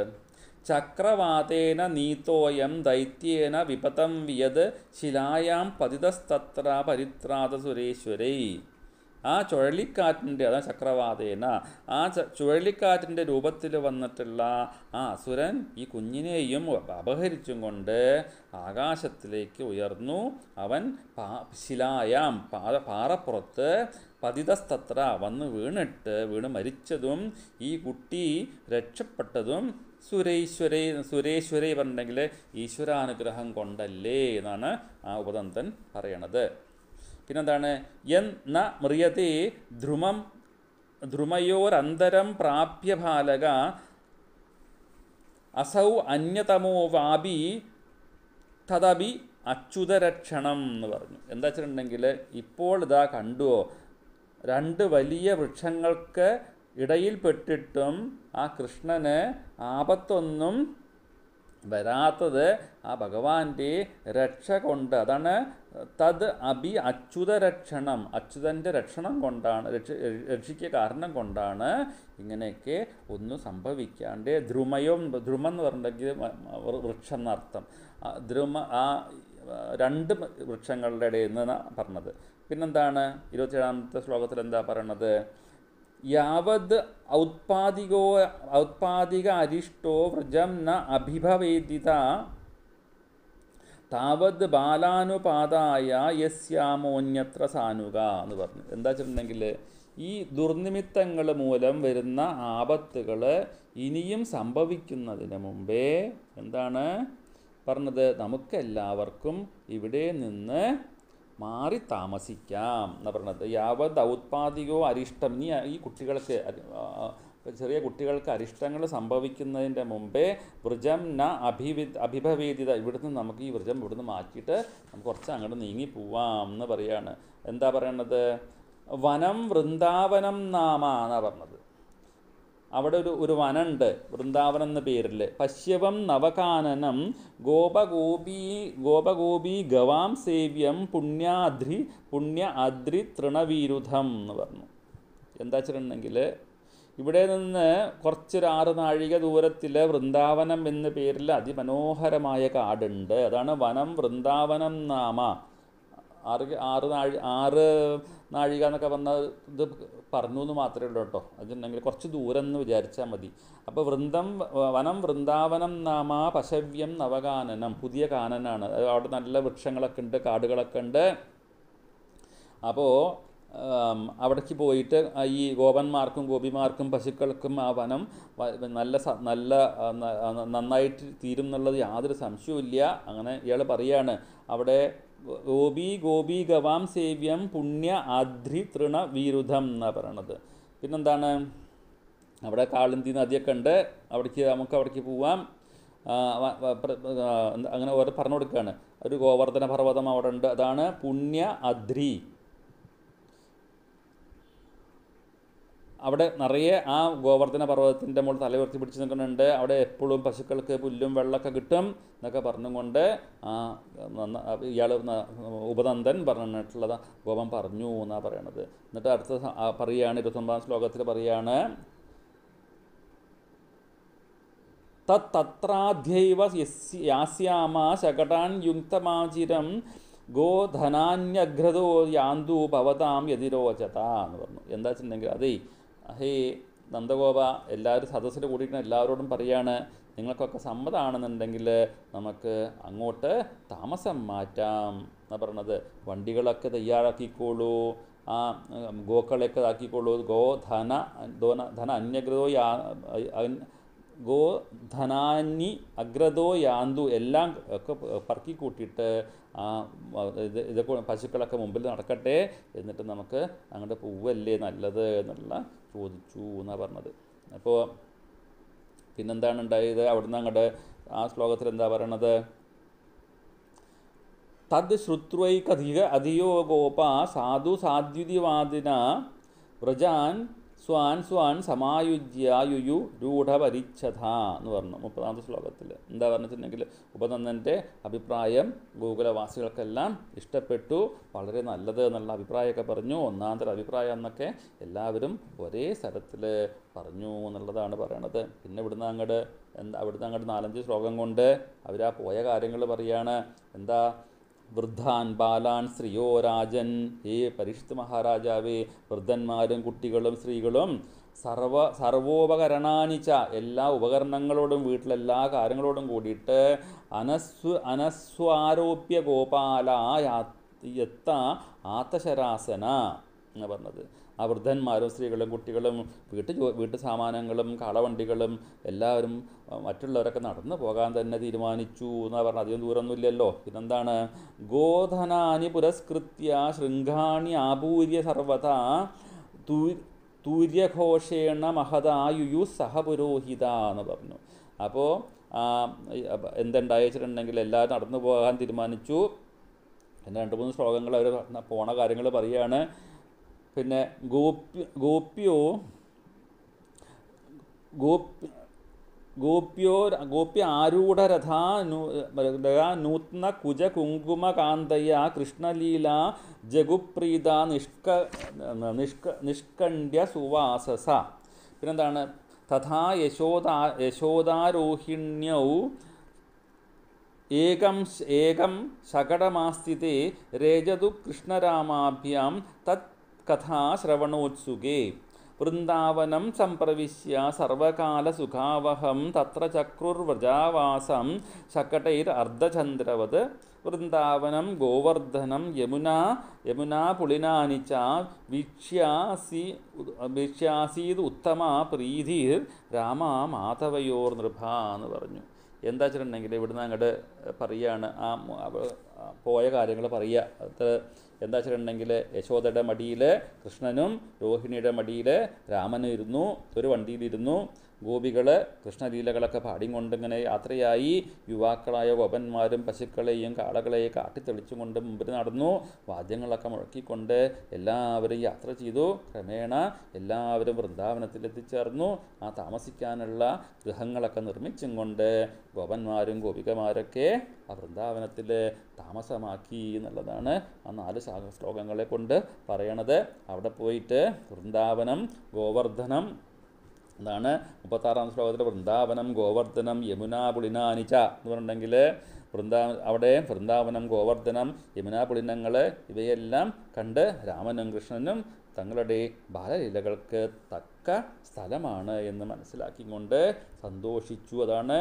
ചക്രവാതേന നീത്തോയം ദൈത്യേന വിപതം വിയത് ശിലായാം പതിതസ്തത്ര പരിത്രാത സുരേശ്വരൈ ആ ചുഴലിക്കാറ്റിൻ്റെ അതായത് ചക്രവാതേന ആ ചുഴലിക്കാറ്റിൻ്റെ രൂപത്തിൽ വന്നിട്ടുള്ള ആ അസുരൻ ഈ കുഞ്ഞിനെയും അപഹരിച്ചും കൊണ്ട് ആകാശത്തിലേക്ക് ഉയർന്നു അവൻ ശിലായാം പാറ പാറപ്പുറത്ത് പതിതസ്തത്ര വന്ന് വീണിട്ട് വീണ് മരിച്ചതും ഈ കുട്ടി രക്ഷപ്പെട്ടതും സുരേശ്വരേ സുരേശ്വരേ പറഞ്ഞിട്ടുണ്ടെങ്കിൽ ഈശ്വരാനുഗ്രഹം കൊണ്ടല്ലേ എന്നാണ് ആ ഉപതന്തൻ പറയണത് പിന്നെന്താണ് എൻ ന മ്രിയത്തെ ധ്രുമം ധ്രുമയോരന്തരം പ്രാപ്യ ബാലക അസൗ അന്യതമോ വാബി തദപി അച്യുതരക്ഷണം എന്ന് പറഞ്ഞു എന്താ വെച്ചിട്ടുണ്ടെങ്കിൽ ഇപ്പോൾ ഇതാ കണ്ടുവോ രണ്ട് വലിയ വൃക്ഷങ്ങൾക്ക് ഇടയിൽപ്പെട്ടിട്ടും ആ കൃഷ്ണന് ആപത്തൊന്നും വരാത്തത് ആ ഭഗവാന്റെ രക്ഷ കൊണ്ട് അതാണ് തത് അഭി അച്യുത രക്ഷണം അച്യുതൻ്റെ രക്ഷണം കൊണ്ടാണ് രക്ഷ രക്ഷിക്കുക കാരണം കൊണ്ടാണ് ഇങ്ങനെയൊക്കെ ഒന്നും സംഭവിക്കാണ്ട് ധ്രുമയും ധ്രുമം എന്ന് പറഞ്ഞിട്ടുണ്ടെങ്കിൽ വൃക്ഷം എന്നർത്ഥം ധ്രുമ ആ രണ്ട് വൃക്ഷങ്ങളുടെ ഇടയിൽ നിന്ന് പറഞ്ഞത് പിന്നെന്താണ് ഇരുപത്തിയേഴാമത്തെ ശ്ലോകത്തിൽ എന്താ പറയണത് യാവത് ഔത്പാദികോ ഔത്പാദിക അരിഷ്ടോ വ്രജം ന അഭിഭവേദിത താവത് ബാലാനുപാതായ യസ്യാമോന്യത്ര സാനുക എന്ന് പറഞ്ഞു എന്താ വെച്ചിട്ടുണ്ടെങ്കിൽ ഈ ദുർനിമിത്തങ്ങൾ മൂലം വരുന്ന ആപത്തുകൾ ഇനിയും സംഭവിക്കുന്നതിന് മുമ്പേ എന്താണ് പറഞ്ഞത് നമുക്കെല്ലാവർക്കും ഇവിടെ നിന്ന് മാറി താമസിക്കാം എന്ന് പറഞ്ഞത് യാവത് ഔത്പാദികോ അരിഷ്ടം ഇനി ഈ കുട്ടികൾക്ക് ചെറിയ കുട്ടികൾക്ക് അരിഷ്ടങ്ങൾ സംഭവിക്കുന്നതിൻ്റെ മുമ്പേ വൃജം ന അഭിവി അഭിഭവേദിത ഇവിടുന്ന് നമുക്ക് ഈ വൃജം ഇവിടുന്ന് മാറ്റിയിട്ട് നമുക്ക് കുറച്ച് അങ്ങോട്ട് നീങ്ങി പോവാം എന്ന് പറയുകയാണ് എന്താ പറയണത് വനം വൃന്ദാവനം നാമ എന്നാണ് പറഞ്ഞത് അവിടെ ഒരു ഒരു വനമുണ്ട് വൃന്ദാവനം എന്ന പേരിൽ പശ്യവം നവകാനനം ഗോപഗോപി ഗോപഗോപി ഗവാം സേവ്യം പുണ്യാദ്രി പുണ്യ അദ്രി തൃണവീരുധം എന്ന് പറഞ്ഞു എന്താ വെച്ചിട്ടുണ്ടെങ്കിൽ ഇവിടെ നിന്ന് കുറച്ചൊരു ആറ് നാഴിക ദൂരത്തിൽ വൃന്ദാവനം എന്ന പേരിൽ അതിമനോഹരമായ കാടുണ്ട് അതാണ് വനം വൃന്ദാവനം നാമ ആറ് ആറ് നാഴി ആറ് നാഴിക എന്നൊക്കെ പറഞ്ഞാൽ ഇത് പറഞ്ഞു എന്ന് മാത്രമേ ഉള്ളൂ കേട്ടോ അതിനുണ്ടെങ്കിൽ കുറച്ച് ദൂരം എന്ന് വിചാരിച്ചാൽ മതി അപ്പോൾ വൃന്ദം വനം വൃന്ദാവനം നാമ പശവ്യം നവകാനനം പുതിയ കാനനാണ് അവിടെ നല്ല വൃക്ഷങ്ങളൊക്കെ ഉണ്ട് കാടുകളൊക്കെ ഉണ്ട് അപ്പോൾ അവിടേക്ക് പോയിട്ട് ഈ ഗോപന്മാർക്കും ഗോപിമാർക്കും പശുക്കൾക്കും ആ വനം നല്ല നല്ല നന്നായിട്ട് തീരും എന്നുള്ളത് യാതൊരു സംശയവും ഇല്ല അങ്ങനെ ഇയാൾ പറയാണ് അവിടെ ഗോപി ഗോപി ഗവാം സേവ്യം പുണ്യ ആദ്രി തൃണ വിരുദ്ധം എന്നാണ് പറയണത് പിന്നെന്താണ് അവിടെ കാളിന്തി നദിയൊക്കെ ഉണ്ട് അവിടേക്ക് നമുക്ക് അവിടേക്ക് പോവാം അങ്ങനെ ഓരോ പറഞ്ഞു കൊടുക്കുകയാണ് ഒരു ഗോവർദ്ധന പർവ്വതം അവിടെ ഉണ്ട് അതാണ് പുണ്യ അദ്രി അവിടെ നിറയെ ആ ഗോവർദ്ധന പർവ്വതത്തിൻ്റെ മുകളിൽ തല പിടിച്ച് നിൽക്കുന്നുണ്ട് അവിടെ എപ്പോഴും പശുക്കൾക്ക് പുല്ലും വെള്ളമൊക്കെ കിട്ടും എന്നൊക്കെ പറഞ്ഞുകൊണ്ട് ആ ഇയാൾ ഉപനന്ദൻ പറഞ്ഞിട്ടുള്ളത് ഗോപം പറഞ്ഞു എന്നാണ് പറയണത് എന്നിട്ട് അടുത്ത പറയുകയാണ് ഇരുപത്തൊമ്പതാം ശ്ലോകത്തിൽ പറയുകയാണ് തത്രൈവ യാസ്യാമ ശകടാൻ യുക്തമാചിരം ഗോധനാന്യഗ്രതോ യാന്തു ഭവതാം യതിരോചത എന്ന് പറഞ്ഞു എന്താ വെച്ചിട്ടുണ്ടെങ്കിൽ അതേ ഹേ നന്ദഗോപ എല്ലാവരും സദസ്സിൽ കൂടിയിരിക്കുന്ന എല്ലാവരോടും പറയാണ് നിങ്ങൾക്കൊക്കെ സമ്മതമാണെന്നുണ്ടെങ്കിൽ നമുക്ക് അങ്ങോട്ട് താമസം മാറ്റാം എന്നാണ് പറയണത് വണ്ടികളൊക്കെ തയ്യാറാക്കിക്കോളൂ ആ ഗോക്കളെയൊക്കെ ഇതാക്കിക്കോളൂ ഗോ ധന ധന അന്യഗ്രതോ യാ ധനാന്യ അഗ്രതോ യാന്തു എല്ലാം ഒക്കെ പറക്കി കൂട്ടിയിട്ട് ആ ഇത് ഇതൊക്കെ പശുക്കളൊക്കെ മുമ്പിൽ നടക്കട്ടെ എന്നിട്ട് നമുക്ക് അങ്ങോട്ട് പോവല്ലേ നല്ലത് എന്നുള്ള ചോദിച്ചു എന്നാണ് പറഞ്ഞത് അപ്പോൾ പിന്നെന്താണ് ഉണ്ടായത് അവിടുന്ന് അങ്ങോട്ട് ആ ശ്ലോകത്തിൽ എന്താ പറയണത് തത് ശ്രുത്വൈക്കധിക അധിയോ ഗോപ സാധു സാധ്യുതിവാദിന വ്രജാൻ സ്വാൻ സ്വാൻ സമായുജ്യായുയു രൂഢപരിച്ഛത എന്ന് പറഞ്ഞു മുപ്പതാമത്തെ ശ്ലോകത്തിൽ എന്താ പറഞ്ഞിട്ടുണ്ടെങ്കിൽ ഉപനന്ദൻ്റെ അഭിപ്രായം ഗോകുലവാസികൾക്കെല്ലാം ഇഷ്ടപ്പെട്ടു വളരെ നല്ലത് എന്നുള്ള അഭിപ്രായമൊക്കെ പറഞ്ഞു ഒന്നാന്തര അഭിപ്രായം എന്നൊക്കെ എല്ലാവരും ഒരേ സ്ഥലത്തിൽ പറഞ്ഞു എന്നുള്ളതാണ് പറയണത് പിന്നെ ഇവിടുന്ന് അങ്ങോട്ട് എന്താ അവിടുന്ന് അങ്ങോട്ട് നാലഞ്ച് ശ്ലോകം കൊണ്ട് അവരാ പോയ കാര്യങ്ങൾ പറയാണ് എന്താ വൃദ്ധാൻ ബാലാൻ ശ്രീയോ രാജൻ ഹേ പരിഷ്ത് മഹാരാജാവേ വൃദ്ധന്മാരും കുട്ടികളും സ്ത്രീകളും സർവ സർവോപകരണാനിച്ച എല്ലാ ഉപകരണങ്ങളോടും വീട്ടിലെല്ലാ കാര്യങ്ങളോടും കൂടിയിട്ട് അനസ്വ അനസ്വാരോപ്യ ഗോപാല യത്ത ആത്തശരാസന എന്ന് പറഞ്ഞത് ആ വൃദ്ധന്മാരും സ്ത്രീകളും കുട്ടികളും വീട്ടു വീട്ടു സാമാനങ്ങളും കാളവണ്ടികളും എല്ലാവരും മറ്റുള്ളവരൊക്കെ നടന്നു പോകാൻ തന്നെ തീരുമാനിച്ചു എന്നാണ് പറഞ്ഞാൽ അധികം ദൂരമൊന്നും ഇല്ലല്ലോ പിന്നെന്താണ് ഗോധനാനി പുരസ്കൃത്യ ശൃംഗാണി ആപൂര്യ സർവത തൂര്യഘോഷേണ മഹതായുയു സഹപുരോഹിത എന്ന് പറഞ്ഞു അപ്പോൾ എന്തുണ്ടായിച്ചിട്ടുണ്ടെങ്കിൽ എല്ലാവരും നടന്നു പോകാൻ തീരുമാനിച്ചു പിന്നെ രണ്ട് മൂന്ന് ശ്ലോകങ്ങൾ അവർ പോണ കാര്യങ്ങൾ പറയുകയാണ് പിന്നെ ഗോപ്യ ഗോപ്യോ ഗോപ്യ ഗോപ്യോ ഗോപ്യ ആരൂഢരഥാ നൂത്ന കുജ കുങ്കുമകാന്തയ കൃഷ്ണലീല ജഗുപ്രീത നിഷ്ക നിഷ്ക നിഷ്കണ്ഠ്യ സുവാസസ പിന്നെന്താണ് തഥാ യശോദാ യശോദാരോഹിണ്യൗ ഏകം ഏകം ശകടമാസ്തി രേജതു കൃഷ്ണരാമാഭ്യാം തത് കഥാശ്രവണോത്സുകേ വൃന്ദാവനം സംപ്രവിശ്യ സർവകാലസുഖാവഹം തത്ര ചക്രുർവ്രജാവാസം ശകടൈർ അർദ്ധചന്ദ്രവത് വൃന്ദാവനം ഗോവർദ്ധനം യമുന യമുനാ പുളിനാനി ച വീക്ഷ്യാസി വീക്ഷ്യാസീത് ഉത്തമ പ്രീതിർ രാമ മാധവയോർ നൃഭ എന്ന് പറഞ്ഞു എന്താ വെച്ചിട്ടുണ്ടെങ്കിൽ ഇവിടുന്ന് അങ്ങോട്ട് പറയുകയാണ് ആ പോയ കാര്യങ്ങൾ പറയുക അത്ര എന്താ വെച്ചിട്ടുണ്ടെങ്കിൽ യശോദയുടെ മടിയിൽ കൃഷ്ണനും രോഹിണിയുടെ മടിയിൽ രാമനും ഇരുന്നു ഒരു വണ്ടിയിലിരുന്നു ഗോപികൾ കൃഷ്ണലീലകളൊക്കെ കൊണ്ടിങ്ങനെ യാത്രയായി യുവാക്കളായ വപന്മാരും പശുക്കളെയും കാളകളെയും കൊണ്ട് മുമ്പിൽ നടന്നു വാദ്യങ്ങളൊക്കെ മുഴക്കിക്കൊണ്ട് എല്ലാവരും യാത്ര ചെയ്തു ക്രമേണ എല്ലാവരും എത്തിച്ചേർന്നു ആ താമസിക്കാനുള്ള ഗൃഹങ്ങളൊക്കെ നിർമ്മിച്ചും കൊണ്ട് ഗോപന്മാരും ഗോപികമാരൊക്കെ ആ വൃന്ദാവനത്തിൽ താമസമാക്കി എന്നുള്ളതാണ് ആ നാല് ശ്ലോകങ്ങളെ കൊണ്ട് പറയണത് അവിടെ പോയിട്ട് വൃന്ദാവനം ഗോവർദ്ധനം അതാണ് മുപ്പത്താറാം ശ്ലോകത്തിൽ വൃന്ദാവനം ഗോവർദ്ധനം യമുനാ പുളിനാനിച്ച എന്ന് പറഞ്ഞിട്ടുണ്ടെങ്കിൽ വൃന്ദാ അവിടെ വൃന്ദാവനം ഗോവർദ്ധനം യമുനാ പുളിനങ്ങൾ ഇവയെല്ലാം കണ്ട് രാമനും കൃഷ്ണനും തങ്ങളുടെ ബാലലീലകൾക്ക് തക്ക തക്ക സ്ഥലമാണ് എന്ന് മനസ്സിലാക്കിക്കൊണ്ട് സന്തോഷിച്ചു അതാണ്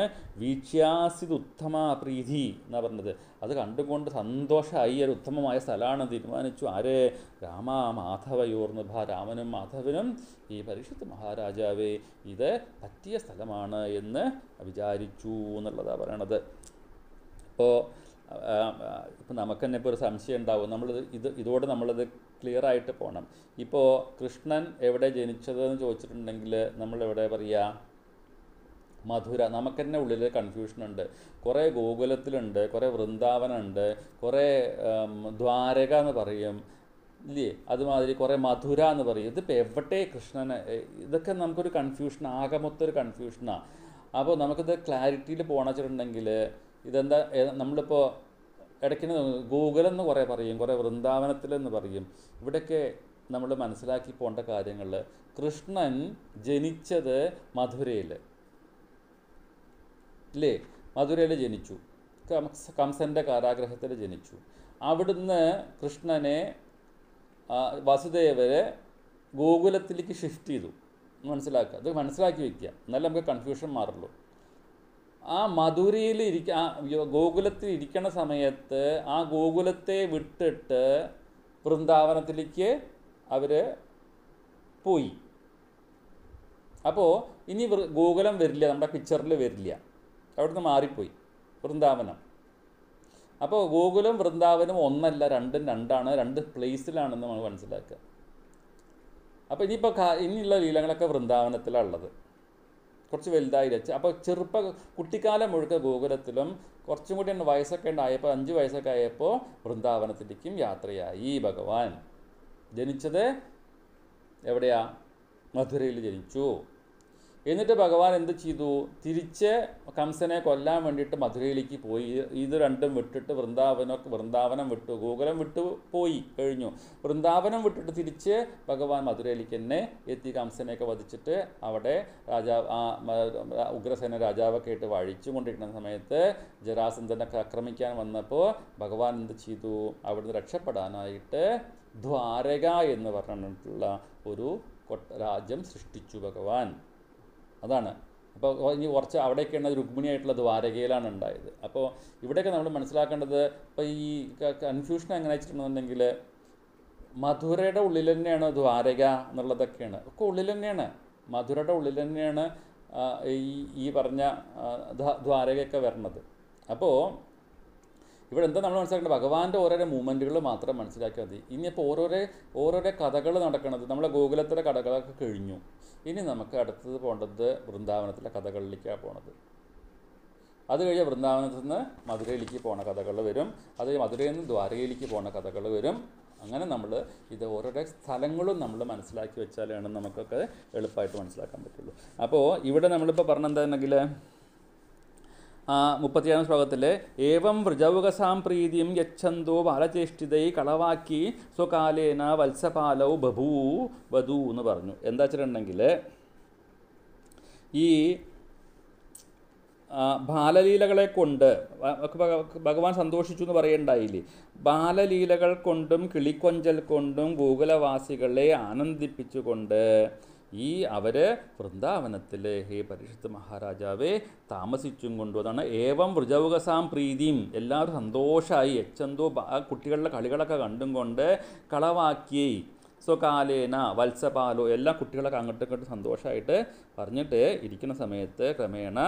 ഉത്തമ പ്രീതി എന്ന് പറഞ്ഞത് അത് കണ്ടുകൊണ്ട് സന്തോഷമായി ഒരു ഉത്തമമായ സ്ഥലമാണ് തീരുമാനിച്ചു ആര് രാമ മാധവയോർന്നുഭ രാമനും മാധവനും ഈ പരീക്ഷത്ത് മഹാരാജാവേ ഇത് പറ്റിയ സ്ഥലമാണ് എന്ന് വിചാരിച്ചു എന്നുള്ളതാണ് പറയണത് ഇപ്പോൾ ഇപ്പം നമുക്ക് തന്നെ ഇപ്പോൾ ഒരു സംശയം ഉണ്ടാവും നമ്മൾ ഇത് ഇതോടെ നമ്മളത് ക്ലിയർ ആയിട്ട് പോകണം ഇപ്പോൾ കൃഷ്ണൻ എവിടെ ജനിച്ചതെന്ന് ചോദിച്ചിട്ടുണ്ടെങ്കിൽ നമ്മൾ എവിടെ പറയുക മധുര നമുക്ക് തന്നെ ഉള്ളിൽ കൺഫ്യൂഷനുണ്ട് കുറേ ഗോകുലത്തിലുണ്ട് കുറേ വൃന്ദാവനുണ്ട് കുറേ ദ്വാരക എന്ന് പറയും ഇല്ലേ അതുമാതിരി കുറേ മധുര എന്ന് പറയും ഇതിപ്പോൾ എവിടെ കൃഷ്ണന് ഇതൊക്കെ നമുക്കൊരു കൺഫ്യൂഷൻ ആകെ ഒരു കൺഫ്യൂഷനാണ് അപ്പോൾ നമുക്കിത് ക്ലാരിറ്റിയിൽ പോകണം വെച്ചിട്ടുണ്ടെങ്കിൽ ഇതെന്താ നമ്മളിപ്പോൾ ഇടയ്ക്ക് ഗൂഗിളെന്ന് കുറേ പറയും കുറേ വൃന്ദാവനത്തിലെന്ന് പറയും ഇവിടെയൊക്കെ നമ്മൾ മനസ്സിലാക്കി പോകേണ്ട കാര്യങ്ങൾ കൃഷ്ണൻ ജനിച്ചത് മധുരയിൽ ഇല്ലേ മധുരയിൽ ജനിച്ചു കംസൻ്റെ കാരാഗ്രഹത്തിൽ ജനിച്ചു അവിടുന്ന് കൃഷ്ണനെ വസുദേവരെ ഗോകുലത്തിലേക്ക് ഷിഫ്റ്റ് ചെയ്തു മനസ്സിലാക്കുക അത് മനസ്സിലാക്കി വയ്ക്കുക എന്നാലും നമുക്ക് കൺഫ്യൂഷൻ മാറുള്ളൂ ആ മധുരയിൽ ഇരിക്ക ഗോകുലത്തിൽ ഇരിക്കണ സമയത്ത് ആ ഗോകുലത്തെ വിട്ടിട്ട് വൃന്ദാവനത്തിലേക്ക് അവർ പോയി അപ്പോൾ ഇനി ഗോകുലം വരില്ല നമ്മുടെ പിക്ചറിൽ വരില്ല അവിടുന്ന് മാറിപ്പോയി വൃന്ദാവനം അപ്പോൾ ഗോകുലം വൃന്ദാവനം ഒന്നല്ല രണ്ടും രണ്ടാണ് രണ്ട് പ്ലേസിലാണെന്ന് നമ്മൾ മനസ്സിലാക്കുക അപ്പോൾ ഇനിയിപ്പോൾ ഇനിയുള്ള ലീലകളൊക്കെ വൃന്ദാവനത്തിലാണ് ഉള്ളത് കുറച്ച് വലുതായി രചിച്ച അപ്പോൾ ചെറുപ്പ കുട്ടിക്കാലം മുഴുക്ക ഗോകുലത്തിലും കുറച്ചും കൂടി ഒന്ന് വയസ്സൊക്കെ ഉണ്ടായപ്പോൾ അഞ്ച് വയസ്സൊക്കെ ആയപ്പോൾ വൃന്ദാവനത്തിലേക്കും യാത്രയായി ഭഗവാൻ ജനിച്ചത് എവിടെയാ മധുരയിൽ ജനിച്ചു എന്നിട്ട് ഭഗവാൻ എന്ത് ചെയ്തു തിരിച്ച് കംസനെ കൊല്ലാൻ വേണ്ടിയിട്ട് മധുരയിലേക്ക് പോയി ഇത് രണ്ടും വിട്ടിട്ട് വൃന്ദാവനൊക്കെ വൃന്ദാവനം വിട്ടു ഗോകുലം വിട്ടു പോയി കഴിഞ്ഞു വൃന്ദാവനം വിട്ടിട്ട് തിരിച്ച് ഭഗവാൻ മധുരയിലേക്ക് തന്നെ എത്തി കംസനെയൊക്കെ വധിച്ചിട്ട് അവിടെ രാജാവ് ആ ഉഗ്രസേന രാജാവൊക്കെ ആയിട്ട് വഴിച്ചു കൊണ്ടിരിക്കുന്ന സമയത്ത് ജരാസന്ധനൊക്കെ ആക്രമിക്കാൻ വന്നപ്പോൾ ഭഗവാൻ എന്ത് ചെയ്തു അവിടുന്ന് രക്ഷപ്പെടാനായിട്ട് ദ്വാരക എന്ന് പറഞ്ഞിട്ടുള്ള ഒരു രാജ്യം സൃഷ്ടിച്ചു ഭഗവാൻ അതാണ് അപ്പോൾ ഇനി കുറച്ച് അവിടെയൊക്കെയാണ് രുക്മിണിയായിട്ടുള്ള ദ്വാരകയിലാണ് ഉണ്ടായത് അപ്പോൾ ഇവിടെയൊക്കെ നമ്മൾ മനസ്സിലാക്കേണ്ടത് ഇപ്പോൾ ഈ കൺഫ്യൂഷൻ എങ്ങനെ വെച്ചിട്ടുണ്ടെന്നുണ്ടെങ്കിൽ മധുരയുടെ ഉള്ളിൽ തന്നെയാണ് ദ്വാരക എന്നുള്ളതൊക്കെയാണ് ഒക്കെ ഉള്ളിൽ തന്നെയാണ് മധുരയുടെ ഉള്ളിൽ തന്നെയാണ് ഈ ഈ പറഞ്ഞ ദ്വാരകയൊക്കെ വരണത് അപ്പോൾ ഇവിടെ എന്താ നമ്മൾ മനസ്സിലാക്കേണ്ടത് ഭഗവാന്റെ ഓരോരോ മൂവ്മെന്റുകൾ മാത്രം മനസ്സിലാക്കിയാൽ മതി ഇനിയിപ്പോൾ ഓരോരോ ഓരോരോ കഥകൾ നടക്കുന്നത് നമ്മളെ ഗോകുലത്തിലെ കഥകളൊക്കെ കഴിഞ്ഞു ഇനി നമുക്ക് അടുത്തത് പോകേണ്ടത് വൃന്ദാവനത്തിലെ കഥകളിലേക്കാണ് പോണത് അത് കഴിഞ്ഞ് വൃന്ദാവനത്തിൽ നിന്ന് മധുരയിലേക്ക് പോണ കഥകൾ വരും അത് മധുരയിൽ നിന്ന് ദ്വാരകയിലേക്ക് പോണ കഥകൾ വരും അങ്ങനെ നമ്മൾ ഇത് ഓരോരോ സ്ഥലങ്ങളും നമ്മൾ മനസ്സിലാക്കി വെച്ചാലാണ് നമുക്കൊക്കെ എളുപ്പമായിട്ട് മനസ്സിലാക്കാൻ പറ്റുള്ളൂ അപ്പോൾ ഇവിടെ നമ്മളിപ്പോൾ പറഞ്ഞെന്താണെങ്കിൽ മുപ്പത്തിയേഴാം ശ്ലോകത്തിൽ ഏവം വൃജവുകസാം പ്രീതിയും യച്ഛന്തോ ബാലചേഷ്ടിതൈ കളവാക്കി സ്വകാലേന വത്സപാലൗ ബഭൂ വധൂ എന്ന് പറഞ്ഞു എന്താ വെച്ചിട്ടുണ്ടെങ്കിൽ ഈ ബാലലീലകളെ കൊണ്ട് ഭഗവാൻ സന്തോഷിച്ചു എന്ന് പറയണ്ടായില്ലേ ബാലലീലകൾ കൊണ്ടും കിളിക്കൊഞ്ചൽ കൊണ്ടും ഗോകുലവാസികളെ ആനന്ദിപ്പിച്ചുകൊണ്ട് ഈ അവർ വൃന്ദാവനത്തിലെ ഹേ പരിഷത്ത് മഹാരാജാവേ താമസിച്ചും അതാണ് ഏവം വൃജവുകസാം പ്രീതിയും എല്ലാവരും സന്തോഷമായി എച്ചെന്തോ ആ കുട്ടികളുടെ കളികളൊക്കെ കണ്ടും കൊണ്ട് കളവാക്കിയേ സ്വകാലേന വത്സപാലോ എല്ലാ കുട്ടികളൊക്കെ അങ്ങോട്ടും ഇങ്ങോട്ടും സന്തോഷമായിട്ട് പറഞ്ഞിട്ട് ഇരിക്കുന്ന സമയത്ത് ക്രമേണ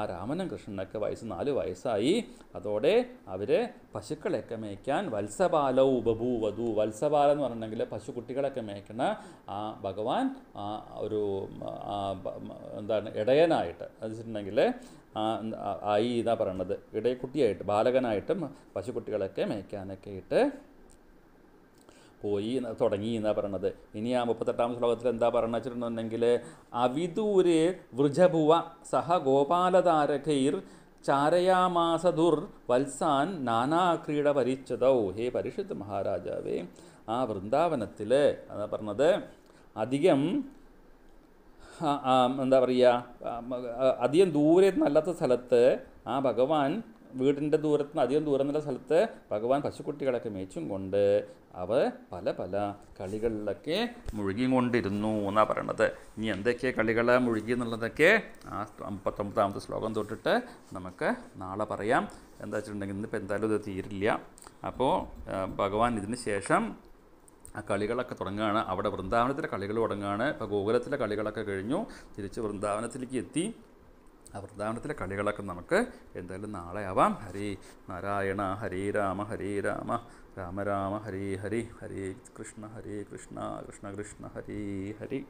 ആ രാമനും കൃഷ്ണനൊക്കെ വയസ്സ് നാല് വയസ്സായി അതോടെ അവർ പശുക്കളെയൊക്കെ മേയ്ക്കാൻ വത്സപാലോ ഉപഭൂവധു വത്സപാലം എന്ന് പറഞ്ഞിട്ടുണ്ടെങ്കിൽ കുട്ടികളൊക്കെ മേയ്ക്കണ ആ ഭഗവാൻ ഒരു എന്താണ് ഇടയനായിട്ട് എന്ന് വെച്ചിട്ടുണ്ടെങ്കിൽ ആയി ഇതാ പറയണത് ഇടയക്കുട്ടിയായിട്ട് ബാലകനായിട്ടും പശുക്കുട്ടികളൊക്കെ മേയ്ക്കാനൊക്കെ ആയിട്ട് പോയി തുടങ്ങി എന്നാണ് പറയണത് ഇനി ആ മുപ്പത്തെട്ടാം ശ്ലോകത്തിൽ എന്താ പറയണ വെച്ചിട്ടുണ്ടെങ്കിൽ അവിദൂരെ വൃജഭുവ സഹ ഗോപാലതാരകൈർ ചാരയാമാസധുർ വത്സാൻ നാനാ ക്രീഡ പരിച്ചതൗ ഹേ പരിഷത്ത് മഹാരാജാവേ ആ വൃന്ദാവനത്തിൽ എന്താ പറഞ്ഞത് അധികം എന്താ പറയുക അധികം ദൂരെ നല്ലാത്ത സ്ഥലത്ത് ആ ഭഗവാൻ വീടിൻ്റെ ദൂരത്ത് അധികം ദൂരം നല്ല സ്ഥലത്ത് ഭഗവാൻ പശുക്കുട്ടികളൊക്കെ മേച്ചും കൊണ്ട് അവ പല പല കളികളിലൊക്കെ മുഴുകിക്കൊണ്ടിരുന്നു എന്നാണ് പറയണത് ഇനി എന്തൊക്കെ കളികൾ മുഴുകി എന്നുള്ളതൊക്കെ ആ പത്തൊമ്പതാമത്തെ ശ്ലോകം തൊട്ടിട്ട് നമുക്ക് നാളെ പറയാം എന്താ വെച്ചിട്ടുണ്ടെങ്കിൽ ഇന്നിപ്പോൾ എന്തായാലും ഇത് തീരില്ല അപ്പോൾ ഭഗവാൻ ഇതിന് ശേഷം ആ കളികളൊക്കെ തുടങ്ങുകയാണ് അവിടെ വൃന്ദാവനത്തിലെ കളികൾ തുടങ്ങുകയാണ് ഇപ്പോൾ ഗോകുലത്തിലെ കളികളൊക്കെ കഴിഞ്ഞു തിരിച്ച് വൃന്ദാവനത്തിലേക്ക് എത്തി ആ വൃന്ദാവനത്തിലെ കളികളൊക്കെ നമുക്ക് എന്തായാലും നാളെ ആവാം ഹരി നാരായണ ഹരി രാമ ഹരി രാമ രാമ രാമ ഹരി ഹരി ഹരി കൃഷ്ണ ഹരി കൃഷ്ണ കൃഷ്ണ കൃഷ്ണ ഹരി ഹരി